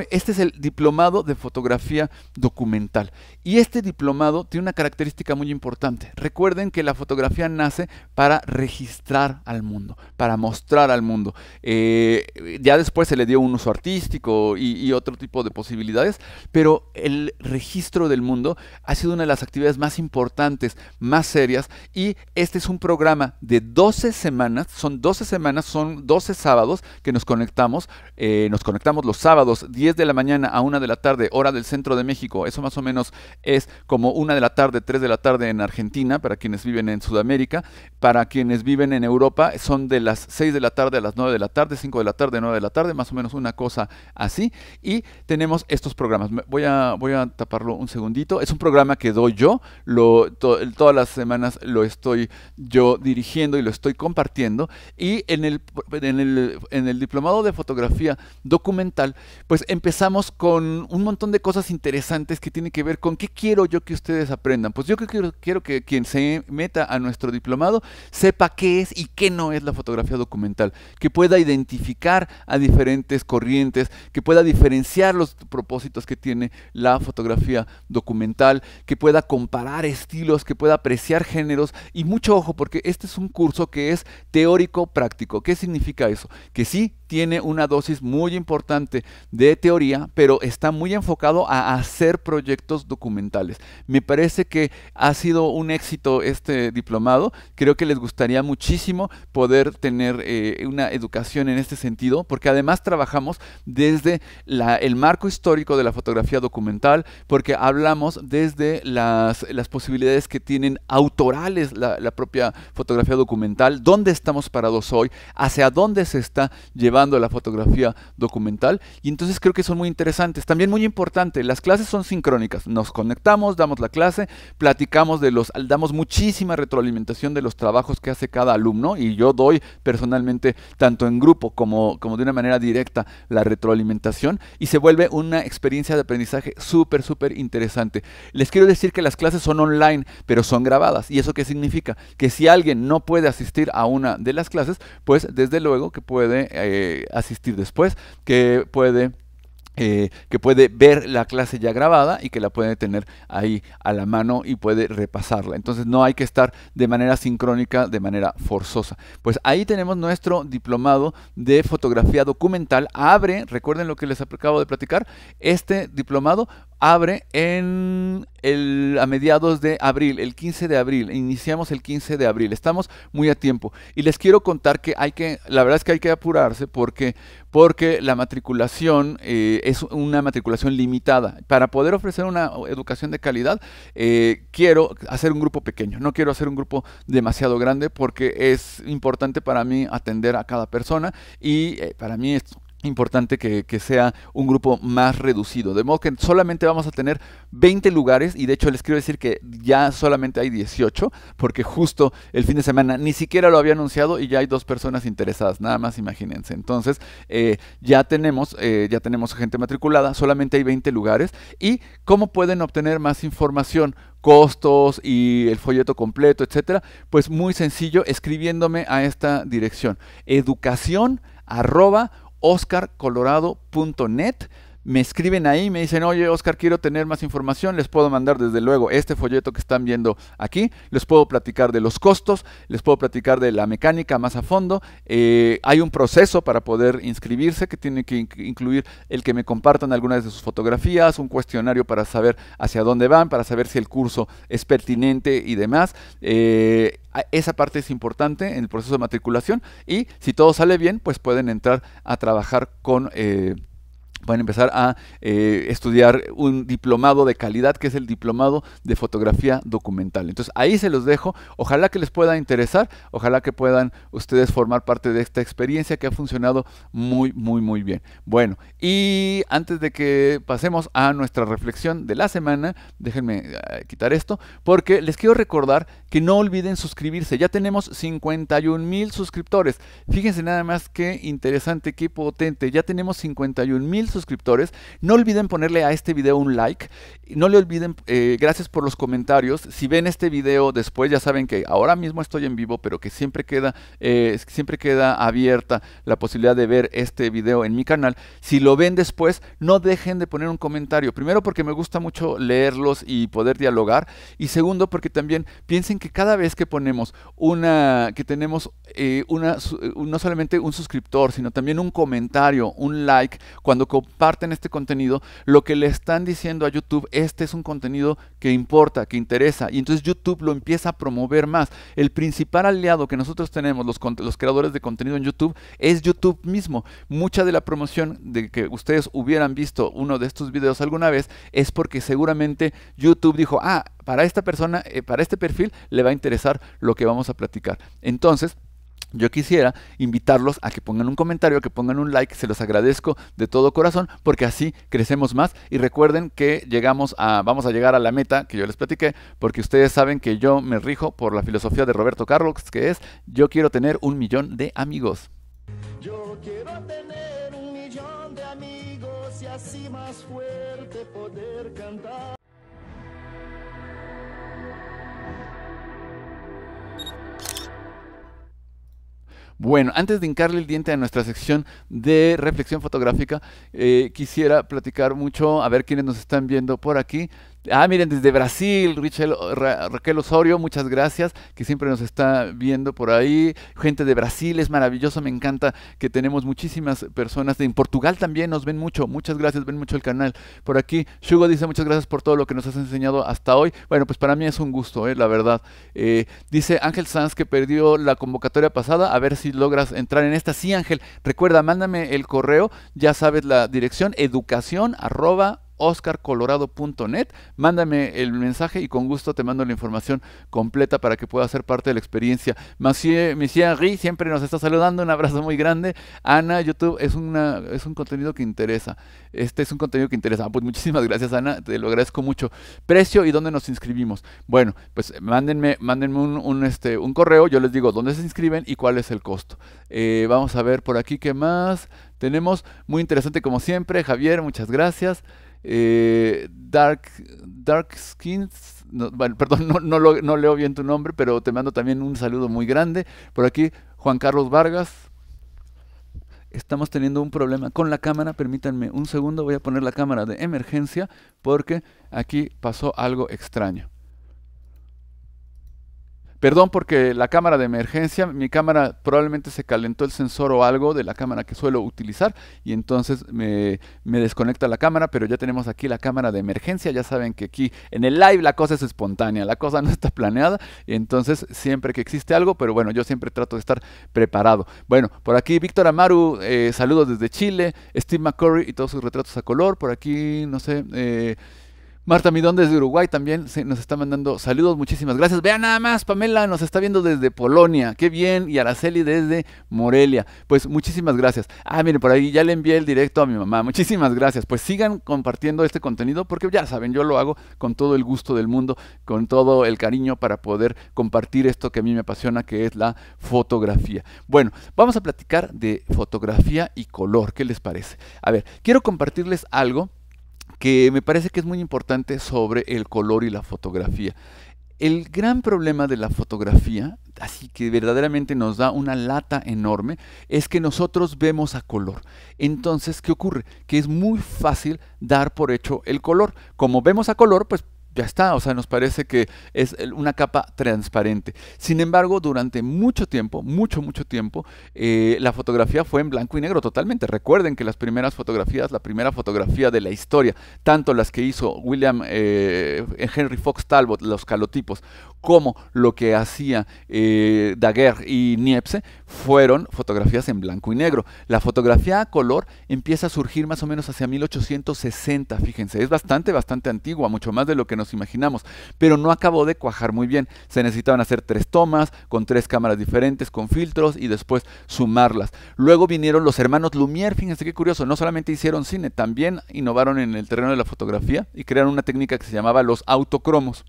S1: este es el diplomado de fotografía documental. Y este diplomado tiene una característica muy importante. Recuerden que la fotografía nace para registrar al mundo, para mostrar al mundo. Eh, ya después se le dio un uso artístico y, otro tipo de posibilidades, pero el registro del mundo ha sido una de las actividades más importantes, más serias. Y este es un programa de 12 semanas, son 12 semanas, son 12 sábados que nos conectamos, eh, nos conectamos los sábados 10 de la mañana a 1 de la tarde, hora del centro de México. Eso más o menos es como 1 de la tarde, 3 de la tarde en Argentina, para quienes viven en Sudamérica. Para quienes viven en Europa, son de las 6 de la tarde a las 9 de la tarde, 5 de la tarde, 9 de la tarde, más o menos una cosa así. Y tenemos estos programas. Voy a, voy a taparlo un segundito. Es un programa que doy yo. Lo, todas las semanas lo estoy yo dirigiendo y lo estoy compartiendo. Y en el, en el, en el diplomado de fotografía documental, pues pues empezamos con un montón de cosas interesantes que tienen que ver con qué quiero yo que ustedes aprendan. Pues yo quiero, quiero que quien se meta a nuestro diplomado sepa qué es y qué no es la fotografía documental, que pueda identificar a diferentes corrientes, que pueda diferenciar los propósitos que tiene la fotografía documental, que pueda comparar estilos, que pueda apreciar géneros y mucho ojo porque este es un curso que es teórico práctico. ¿Qué significa eso? Que sí, tiene una dosis muy importante de teoría, pero está muy enfocado a hacer proyectos documentales. Me parece que ha sido un éxito este diplomado. Creo que les gustaría muchísimo poder tener eh, una educación en este sentido, porque además trabajamos desde el marco histórico de la fotografía documental, porque hablamos desde las, posibilidades que tienen autorales la, la propia fotografía documental, dónde estamos parados hoy, hacia dónde se está llevando la fotografía documental. Y entonces creo que son muy interesantes. También muy importante, las clases son sincrónicas. Nos conectamos, damos la clase, platicamos de los, damos muchísima retroalimentación de los trabajos que hace cada alumno y yo doy personalmente, tanto en grupo como, como de una manera directa, la retroalimentación y se vuelve una experiencia de aprendizaje súper, súper interesante. Les quiero decir que las clases son online, pero son grabadas. ¿Y eso qué significa? Que si alguien no puede asistir a una de las clases, pues desde luego que puede... Eh, eh, asistir después, que puede... Eh, que puede ver la clase ya grabada y que la puede tener ahí a la mano y puede repasarla. Entonces no hay que estar de manera sincrónica, de manera forzosa. Pues ahí tenemos nuestro diplomado de fotografía documental. Abre, recuerden lo que les acabo de platicar, este diplomado abre en el, a mediados de abril, el 15 de abril, iniciamos el 15 de abril, estamos muy a tiempo y les quiero contar que hay que, la verdad es que hay que apurarse porque, porque la matriculación eh, es una matriculación limitada. Para poder ofrecer una educación de calidad, eh, quiero hacer un grupo pequeño, no quiero hacer un grupo demasiado grande porque es importante para mí atender a cada persona y eh, para mí esto importante que, sea un grupo más reducido. De modo que solamente vamos a tener 20 lugares y de hecho les quiero decir que ya solamente hay 18 porque justo el fin de semana ni siquiera lo había anunciado y ya hay dos personas interesadas, nada más imagínense. Entonces eh, ya, tenemos, eh, ya tenemos gente matriculada, solamente hay 20 lugares y cómo pueden obtener más información costos y el folleto completo, etcétera, pues muy sencillo escribiéndome a esta dirección educación arroba oscarcolorado.net me escriben ahí, me dicen, oye Oscar, quiero tener más información, les puedo mandar desde luego este folleto que están viendo aquí, les puedo platicar de los costos, les puedo platicar de la mecánica más a fondo, eh, hay un proceso para poder inscribirse que tiene que incluir el que me compartan algunas de sus fotografías, un cuestionario para saber hacia dónde van, para saber si el curso es pertinente y demás. Eh, esa parte es importante en el proceso de matriculación y si todo sale bien, pues pueden entrar a trabajar con... Eh, van a empezar a eh, estudiar un diplomado de calidad, que es el diplomado de fotografía documental. Entonces ahí se los dejo, ojalá que les pueda interesar, ojalá que puedan ustedes formar parte de esta experiencia que ha funcionado muy, muy, muy bien. Bueno, y antes de que pasemos a nuestra reflexión de la semana, déjenme eh, quitar esto, porque les quiero recordar que no olviden suscribirse. Ya tenemos 51 mil suscriptores. Fíjense nada más qué interesante, qué potente. Ya tenemos 51 mil suscriptores. No olviden ponerle a este video un like. No le olviden, eh, gracias por los comentarios. Si ven este video después, ya saben que ahora mismo estoy en vivo, pero que siempre queda, eh, siempre queda abierta la posibilidad de ver este video en mi canal. Si lo ven después, no dejen de poner un comentario. Primero porque me gusta mucho leerlos y poder dialogar. Y segundo porque también piensen que cada vez que ponemos una, que tenemos eh, una, eh, no solamente un suscriptor, sino también un comentario, un like, cuando comparten este contenido, lo que le están diciendo a YouTube, este es un contenido que importa, que interesa, y entonces YouTube lo empieza a promover más. El principal aliado que nosotros tenemos, los, los creadores de contenido en YouTube, es YouTube mismo. Mucha de la promoción de que ustedes hubieran visto uno de estos videos alguna vez es porque seguramente YouTube dijo, ah, para esta persona, eh, para este perfil, le va a interesar lo que vamos a platicar. Entonces, yo quisiera invitarlos a que pongan un comentario, que pongan un like, se los agradezco de todo corazón porque así crecemos más y recuerden que llegamos a vamos a llegar a la meta que yo les platiqué, porque ustedes saben que yo me rijo por la filosofía de Roberto Carlos, que es yo quiero tener un millón de amigos. Yo quiero tener un millón de amigos y así más fuerte poder cantar. Bueno, antes de hincarle el diente a nuestra sección de reflexión fotográfica, eh, quisiera platicar mucho, a ver quiénes nos están viendo por aquí. Ah, miren, desde Brasil, Richel, oh, Raquel Osorio, muchas gracias, que siempre nos está viendo por ahí. Gente de Brasil, es maravilloso, me encanta que tenemos muchísimas personas. De, en Portugal también nos ven mucho, muchas gracias, ven mucho el canal. Por aquí, Shugo dice muchas gracias por todo lo que nos has enseñado hasta hoy. Bueno, pues para mí es un gusto, eh, la verdad. Eh, dice Ángel Sanz que perdió la convocatoria pasada, a ver si logras entrar en esta. Sí, Ángel, recuerda, mándame el correo, ya sabes la dirección, educación arroba oscarcolorado.net. Mándame el mensaje y con gusto te mando la información completa para que pueda ser parte de la experiencia. Monsieur, Monsieur Ri siempre nos está saludando, un abrazo muy grande. Ana, YouTube es, una, es un contenido que interesa. Este es un contenido que interesa. Ah, pues muchísimas gracias, Ana, te lo agradezco mucho. Precio y dónde nos inscribimos. Bueno, pues mándenme, mándenme un, este, un correo, yo les digo dónde se inscriben y cuál es el costo. Eh, vamos a ver por aquí qué más. Tenemos muy interesante como siempre, Javier, muchas gracias eh, Dark, Dark Skins, bueno, perdón, no, no, leo bien tu nombre, pero te mando también un saludo muy grande. Por aquí, Juan Carlos Vargas. Estamos teniendo un problema con la cámara, permítanme un segundo, voy a poner la cámara de emergencia porque aquí pasó algo extraño. Perdón porque la cámara de emergencia, mi cámara probablemente se calentó el sensor o algo de la cámara que suelo utilizar y entonces me, desconecta la cámara, pero ya tenemos aquí la cámara de emergencia, ya saben que aquí en el live la cosa es espontánea, la cosa no está planeada, entonces siempre que existe algo, pero bueno, yo siempre trato de estar preparado. Bueno, por aquí Víctor Amaru, eh, saludos desde Chile, Steve McCurry y todos sus retratos a color, por aquí, no sé... Eh, Marta Midón desde Uruguay también se nos está mandando saludos, muchísimas gracias. Vean nada más, Pamela nos está viendo desde Polonia, qué bien, y Araceli desde Morelia. Pues muchísimas gracias. Ah, miren, por ahí ya le envié el directo a mi mamá, muchísimas gracias. Pues sigan compartiendo este contenido porque ya saben, yo lo hago con todo el gusto del mundo, con todo el cariño para poder compartir esto que a mí me apasiona, que es la fotografía. Bueno, vamos a platicar de fotografía y color, ¿qué les parece? A ver, quiero compartirles algo que me parece que es muy importante sobre el color y la fotografía. El gran problema de la fotografía, así que verdaderamente nos da una lata enorme, es que nosotros vemos a color. Entonces, ¿qué ocurre? Que es muy fácil dar por hecho el color. Como vemos a color, pues ya está, o sea, nos parece que es una capa transparente. Sin embargo, durante mucho tiempo, mucho, mucho tiempo, eh, la fotografía fue en blanco y negro totalmente. Recuerden que las primeras fotografías, la primera fotografía de la historia, tanto las que hizo William eh, Henry Fox Talbot, los calotipos, como lo que hacía eh, Daguerre y Niepce, fueron fotografías en blanco y negro. La fotografía a color empieza a surgir más o menos hacia 1860, fíjense, es bastante, bastante antigua, mucho más de lo que nos imaginamos, pero no acabó de cuajar muy bien. Se necesitaban hacer tres tomas, con tres cámaras diferentes, con filtros y después sumarlas. Luego vinieron los hermanos Lumière, fíjense qué curioso, no solamente hicieron cine, también innovaron en el terreno de la fotografía y crearon una técnica que se llamaba los autocromos.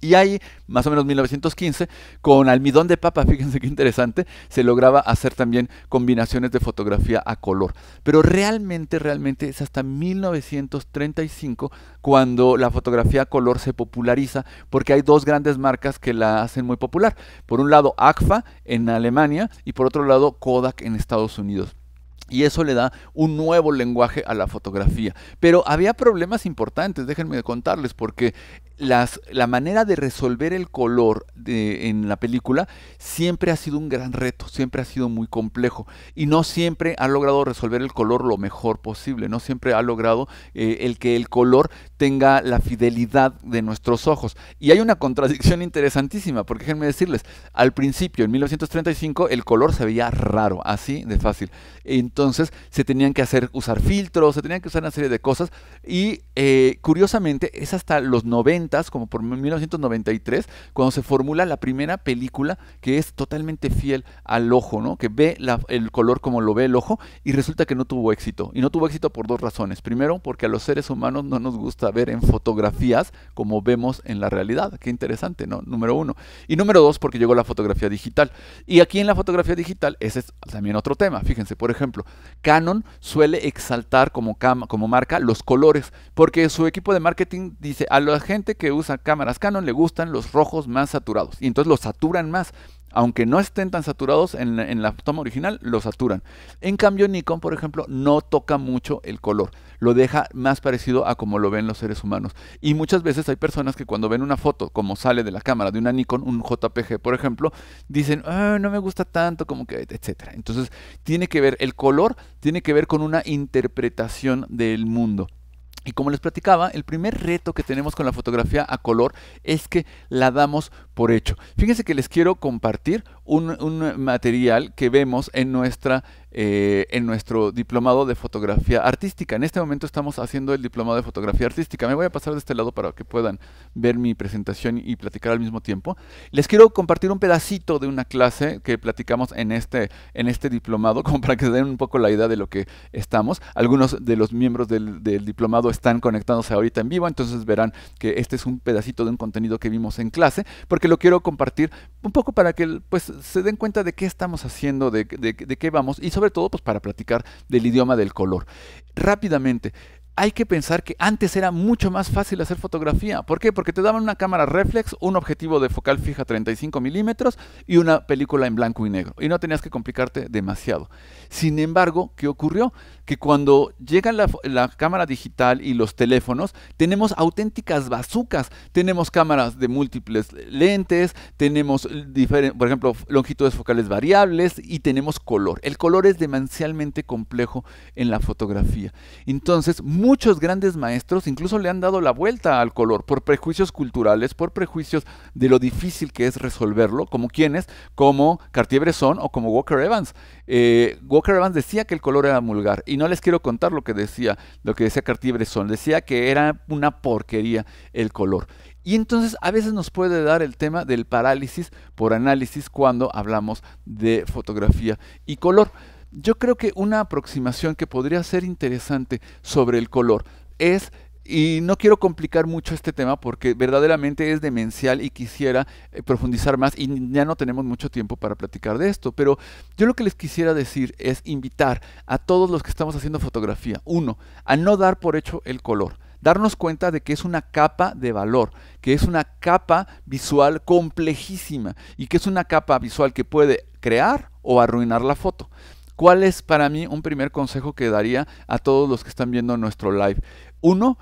S1: Y ahí, más o menos 1915, con almidón de papa, fíjense qué interesante, se lograba hacer también combinaciones de fotografía a color. Pero realmente, realmente es hasta 1935 cuando la fotografía a color se populariza, porque hay dos grandes marcas que la hacen muy popular. Por un lado, ACFA en Alemania y por otro lado, Kodak en Estados Unidos. Y eso le da un nuevo lenguaje a la fotografía. Pero había problemas importantes, déjenme contarles, porque la manera de resolver el color en la película siempre ha sido un gran reto, siempre ha sido muy complejo y no siempre ha logrado resolver el color lo mejor posible, no siempre ha logrado eh, el que el color tenga la fidelidad de nuestros ojos. Y hay una contradicción interesantísima, porque déjenme decirles, al principio, en 1935, el color se veía raro, así de fácil. Entonces se tenían que hacer, usar filtros, se tenían que usar una serie de cosas y eh, curiosamente es hasta los 90 como por 1993, cuando se formula la primera película que es totalmente fiel al ojo, ¿no? Que ve el color como lo ve el ojo y resulta que no tuvo éxito. Y no tuvo éxito por dos razones. Primero, porque a los seres humanos no nos gusta ver en fotografías como vemos en la realidad. Qué interesante, ¿no? Número uno. Y número dos, porque llegó la fotografía digital. Y aquí en la fotografía digital, ese es también otro tema. Fíjense, por ejemplo, Canon suele exaltar como, como marca los colores porque su equipo de marketing dice, a la gente que usa cámaras Canon le gustan los rojos más saturados, y entonces los saturan más. Aunque no estén tan saturados en la, toma original, los saturan. En cambio, Nikon, por ejemplo, no toca mucho el color. Lo deja más parecido a como lo ven los seres humanos. Y muchas veces hay personas que cuando ven una foto, como sale de la cámara de una Nikon, un JPG, por ejemplo, dicen, ah, no me gusta tanto, como que, etcétera. Entonces, tiene que ver el color, tiene que ver con una interpretación del mundo. Y como les platicaba, el primer reto que tenemos con la fotografía a color es que la damos por hecho. Fíjense que les quiero compartir un, material que vemos en nuestra eh, en nuestro diplomado de fotografía artística. En este momento estamos haciendo el diplomado de fotografía artística. Me voy a pasar de este lado para que puedan ver mi presentación y platicar al mismo tiempo. Les quiero compartir un pedacito de una clase que platicamos en este, en este diplomado, como para que se den un poco la idea de lo que estamos. Algunos de los miembros del, diplomado están conectándose ahorita en vivo, entonces verán que este es un pedacito de un contenido que vimos en clase, porque lo quiero compartir un poco para que pues, se den cuenta de qué estamos haciendo, de, de, de qué vamos y sobre todo pues, para platicar del idioma del color. Rápidamente, hay que pensar que antes era mucho más fácil hacer fotografía. ¿Por qué? Porque te daban una cámara reflex, un objetivo de focal fija 35 milímetros y una película en blanco y negro. Y no tenías que complicarte demasiado. Sin embargo, ¿qué ocurrió? Que cuando llega la, cámara digital y los teléfonos, tenemos auténticas bazucas. Tenemos cámaras de múltiples lentes, tenemos, por ejemplo, longitudes focales variables y tenemos color. El color es demencialmente complejo en la fotografía. Entonces, muchos grandes maestros incluso le han dado la vuelta al color por prejuicios culturales, por prejuicios de lo difícil que es resolverlo, como quienes, como Cartier-Bresson o como Walker Evans. Eh, Walker Evans decía que el color era vulgar y no les quiero contar lo que decía, lo que decía Cartier-Bresson, decía que era una porquería el color. Y entonces a veces nos puede dar el tema del parálisis por análisis cuando hablamos de fotografía y color yo creo que una aproximación que podría ser interesante sobre el color es y no quiero complicar mucho este tema porque verdaderamente es demencial y quisiera eh, profundizar más y ya no tenemos mucho tiempo para platicar de esto, pero yo lo que les quisiera decir es invitar a todos los que estamos haciendo fotografía, uno, a no dar por hecho el color darnos cuenta de que es una capa de valor, que es una capa visual complejísima y que es una capa visual que puede crear o arruinar la foto. ¿Cuál es para mí un primer consejo que daría a todos los que están viendo nuestro live? Uno,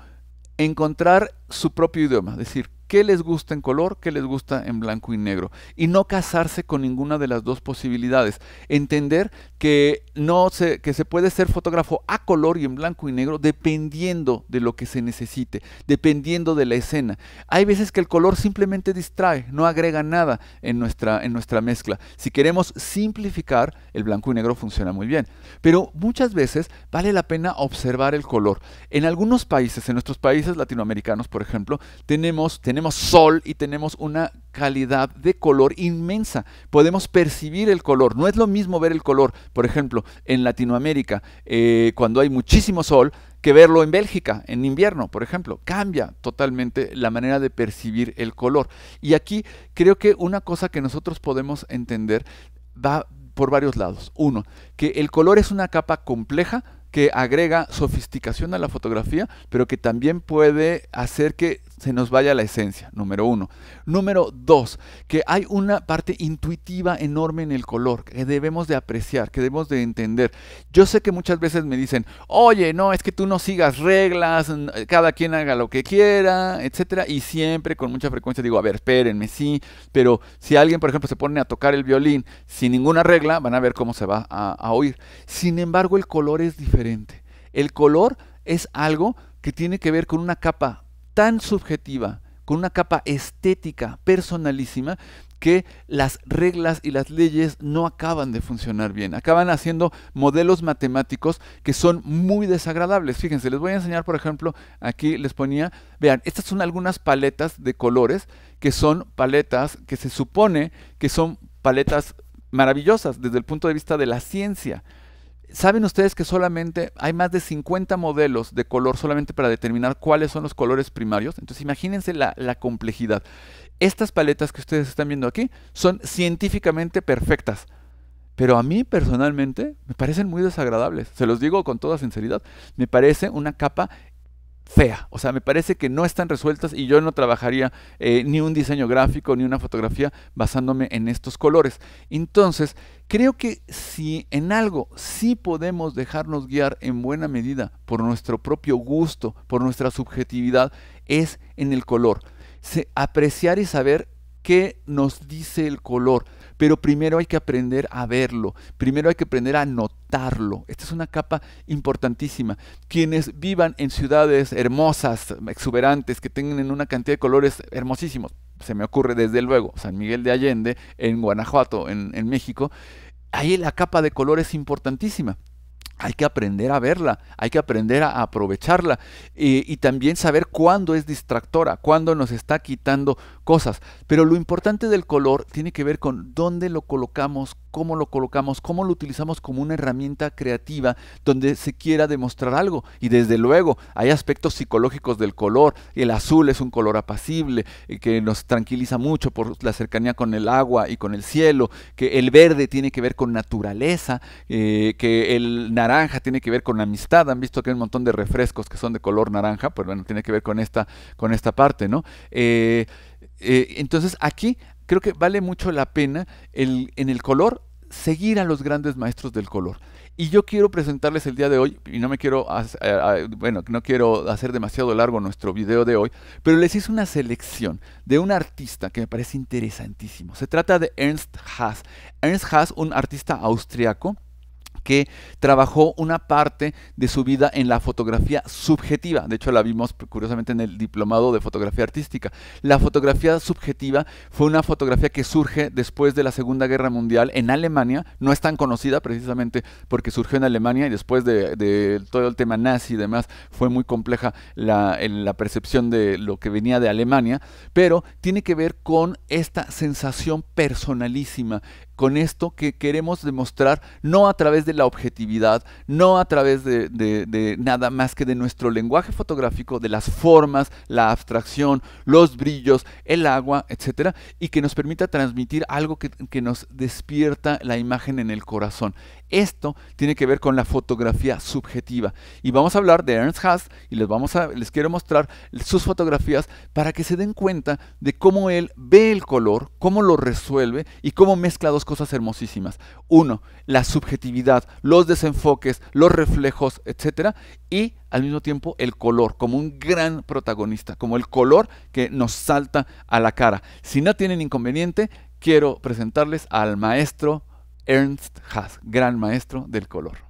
S1: encontrar su propio idioma, es decir, qué les gusta en color, qué les gusta en blanco y negro. Y no casarse con ninguna de las dos posibilidades. Entender que, no se, que se puede ser fotógrafo a color y en blanco y negro dependiendo de lo que se necesite, dependiendo de la escena. Hay veces que el color simplemente distrae, no agrega nada en nuestra, en nuestra mezcla. Si queremos simplificar, el blanco y negro funciona muy bien. Pero muchas veces vale la pena observar el color. En algunos países, en nuestros países latinoamericanos, por ejemplo, tenemos tenemos sol y tenemos una calidad de color inmensa. Podemos percibir el color. No es lo mismo ver el color, por ejemplo, en Latinoamérica, eh, cuando hay muchísimo sol, que verlo en Bélgica, en invierno, por ejemplo. Cambia totalmente la manera de percibir el color. Y aquí creo que una cosa que nosotros podemos entender va por varios lados. Uno, que el color es una capa compleja que agrega sofisticación a la fotografía, pero que también puede hacer que se nos vaya la esencia, número uno. Número dos, que hay una parte intuitiva enorme en el color que debemos de apreciar, que debemos de entender. Yo sé que muchas veces me dicen, oye, no, es que tú no sigas reglas, cada quien haga lo que quiera, etcétera, y siempre con mucha frecuencia digo, a ver, espérenme, sí, pero si alguien, por ejemplo, se pone a tocar el violín sin ninguna regla, van a ver cómo se va a, a oír. Sin embargo, el color es diferente. El color es algo que tiene que ver con una capa tan subjetiva, con una capa estética personalísima, que las reglas y las leyes no acaban de funcionar bien. Acaban haciendo modelos matemáticos que son muy desagradables. Fíjense, les voy a enseñar, por ejemplo, aquí les ponía, vean, estas son algunas paletas de colores que son paletas que se supone que son paletas maravillosas desde el punto de vista de la ciencia. ¿Saben ustedes que solamente hay más de 50 modelos de color solamente para determinar cuáles son los colores primarios? Entonces imagínense la, la complejidad. Estas paletas que ustedes están viendo aquí son científicamente perfectas. Pero a mí personalmente me parecen muy desagradables. Se los digo con toda sinceridad. Me parece una capa fea. O sea, me parece que no están resueltas y yo no trabajaría eh, ni un diseño gráfico ni una fotografía basándome en estos colores. Entonces, creo que si en algo sí podemos dejarnos guiar en buena medida por nuestro propio gusto, por nuestra subjetividad, es en el color. apreciar y saber qué nos dice el color pero primero hay que aprender a verlo, primero hay que aprender a notarlo. Esta es una capa importantísima. Quienes vivan en ciudades hermosas, exuberantes, que tengan una cantidad de colores hermosísimos, se me ocurre desde luego, San Miguel de Allende, en Guanajuato, en, México, ahí la capa de color es importantísima. Hay que aprender a verla, hay que aprender a aprovecharla eh, y también saber cuándo es distractora, cuándo nos está quitando cosas. Pero lo importante del color tiene que ver con dónde lo colocamos, cómo lo colocamos, cómo lo utilizamos como una herramienta creativa donde se quiera demostrar algo. Y desde luego hay aspectos psicológicos del color. El azul es un color apacible eh, que nos tranquiliza mucho por la cercanía con el agua y con el cielo, que el verde tiene que ver con naturaleza, eh, que el naranja tiene que ver con amistad. Han visto que hay un montón de refrescos que son de color naranja, pero pues bueno, tiene que ver con esta, con esta parte, ¿no? Eh, entonces aquí creo que vale mucho la pena el, en el color seguir a los grandes maestros del color. Y yo quiero presentarles el día de hoy, y no me quiero, eh, bueno, no quiero hacer demasiado largo nuestro video de hoy, pero les hice una selección de un artista que me parece interesantísimo. Se trata de Ernst Haas. Ernst Haas, un artista austriaco, que trabajó una parte de su vida en la fotografía subjetiva. De hecho, la vimos pues, curiosamente en el diplomado de fotografía artística. La fotografía subjetiva fue una fotografía que surge después de la Segunda Guerra Mundial en Alemania. No es tan conocida precisamente porque surgió en Alemania y después de, todo el tema nazi y demás fue muy compleja la, la percepción de lo que venía de Alemania. Pero tiene que ver con esta sensación personalísima, con esto que queremos demostrar, no a través de la objetividad, no a través de, nada más que de nuestro lenguaje fotográfico, de las formas, la abstracción, los brillos, el agua, etcétera, y que nos permita transmitir algo que nos despierta la imagen en el corazón. Esto tiene que ver con la fotografía subjetiva. Y vamos a hablar de Ernst Haas y les, vamos les quiero mostrar sus fotografías para que se den cuenta de cómo él ve el color, cómo lo resuelve y cómo mezcla dos cosas hermosísimas. Uno, la subjetividad, los desenfoques, los reflejos, etc. y al mismo tiempo el color, como un gran protagonista, como el color que nos salta a la cara. Si no tienen inconveniente, quiero presentarles al maestro Ernst Haas, gran maestro del color.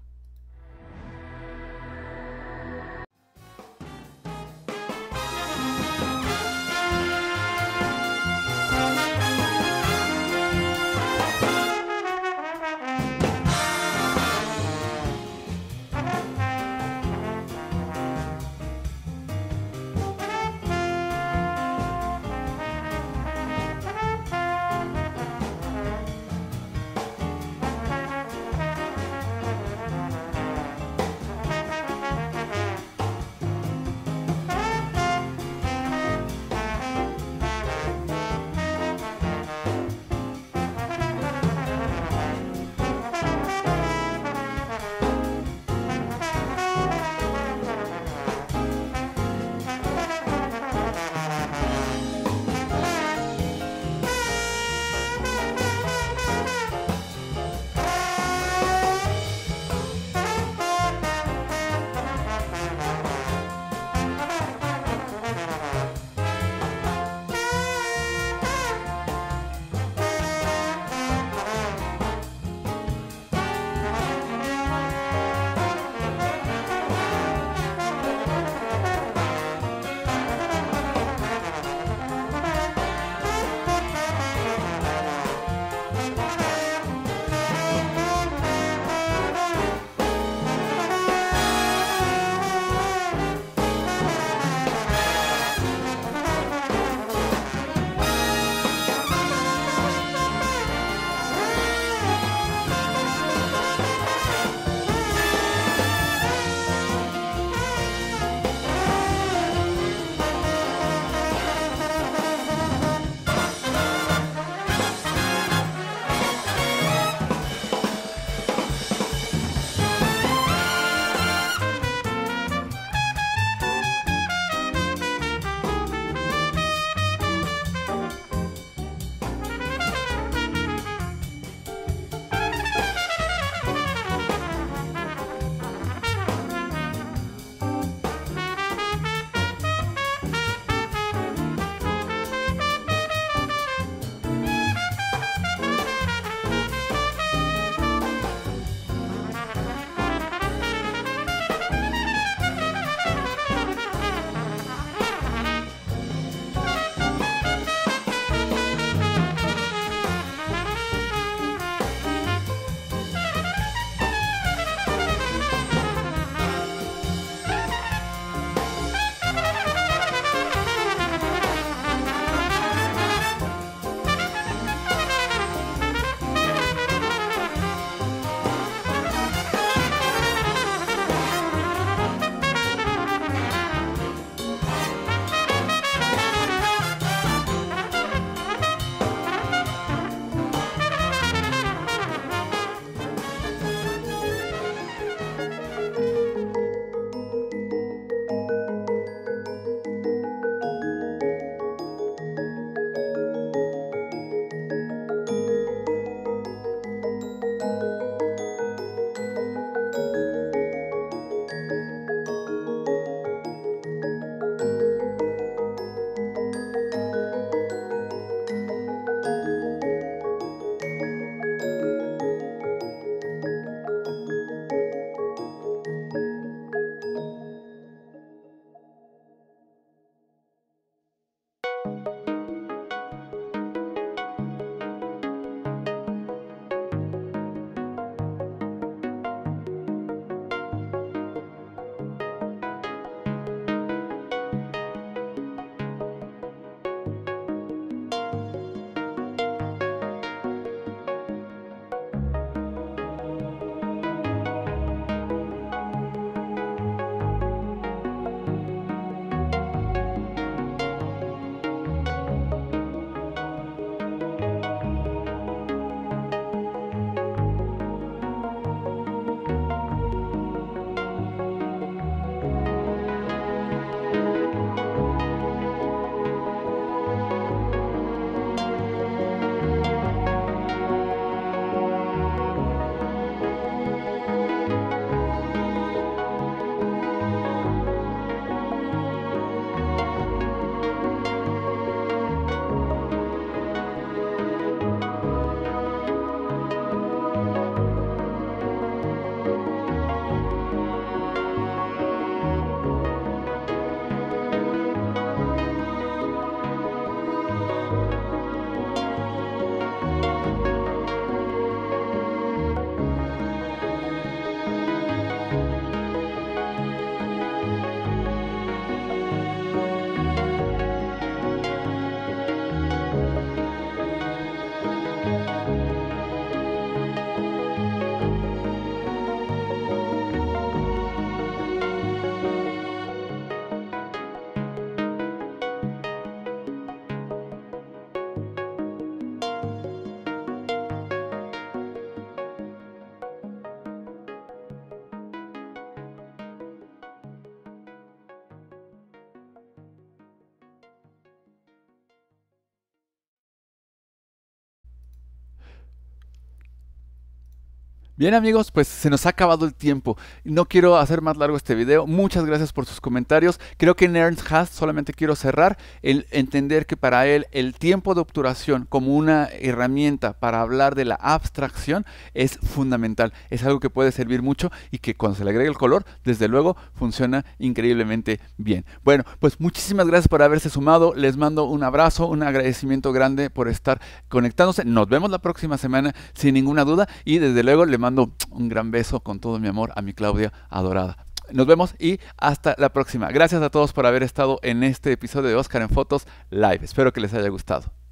S1: Bien amigos, pues se nos ha acabado el tiempo. No quiero hacer más largo este video. Muchas gracias por sus comentarios. Creo que en Ernst Haas solamente quiero cerrar el entender que para él el tiempo de obturación como una herramienta para hablar de la abstracción es fundamental. Es algo que puede servir mucho y que cuando se le agrega el color, desde luego funciona increíblemente bien. Bueno, pues muchísimas gracias por haberse sumado. Les mando un abrazo, un agradecimiento grande por estar conectándose. Nos vemos la próxima semana sin ninguna duda y desde luego le mando mando un gran beso con todo mi amor a mi Claudia adorada. Nos vemos y hasta la próxima. Gracias a todos por haber estado en este episodio de Oscar en Fotos Live. Espero que les haya gustado.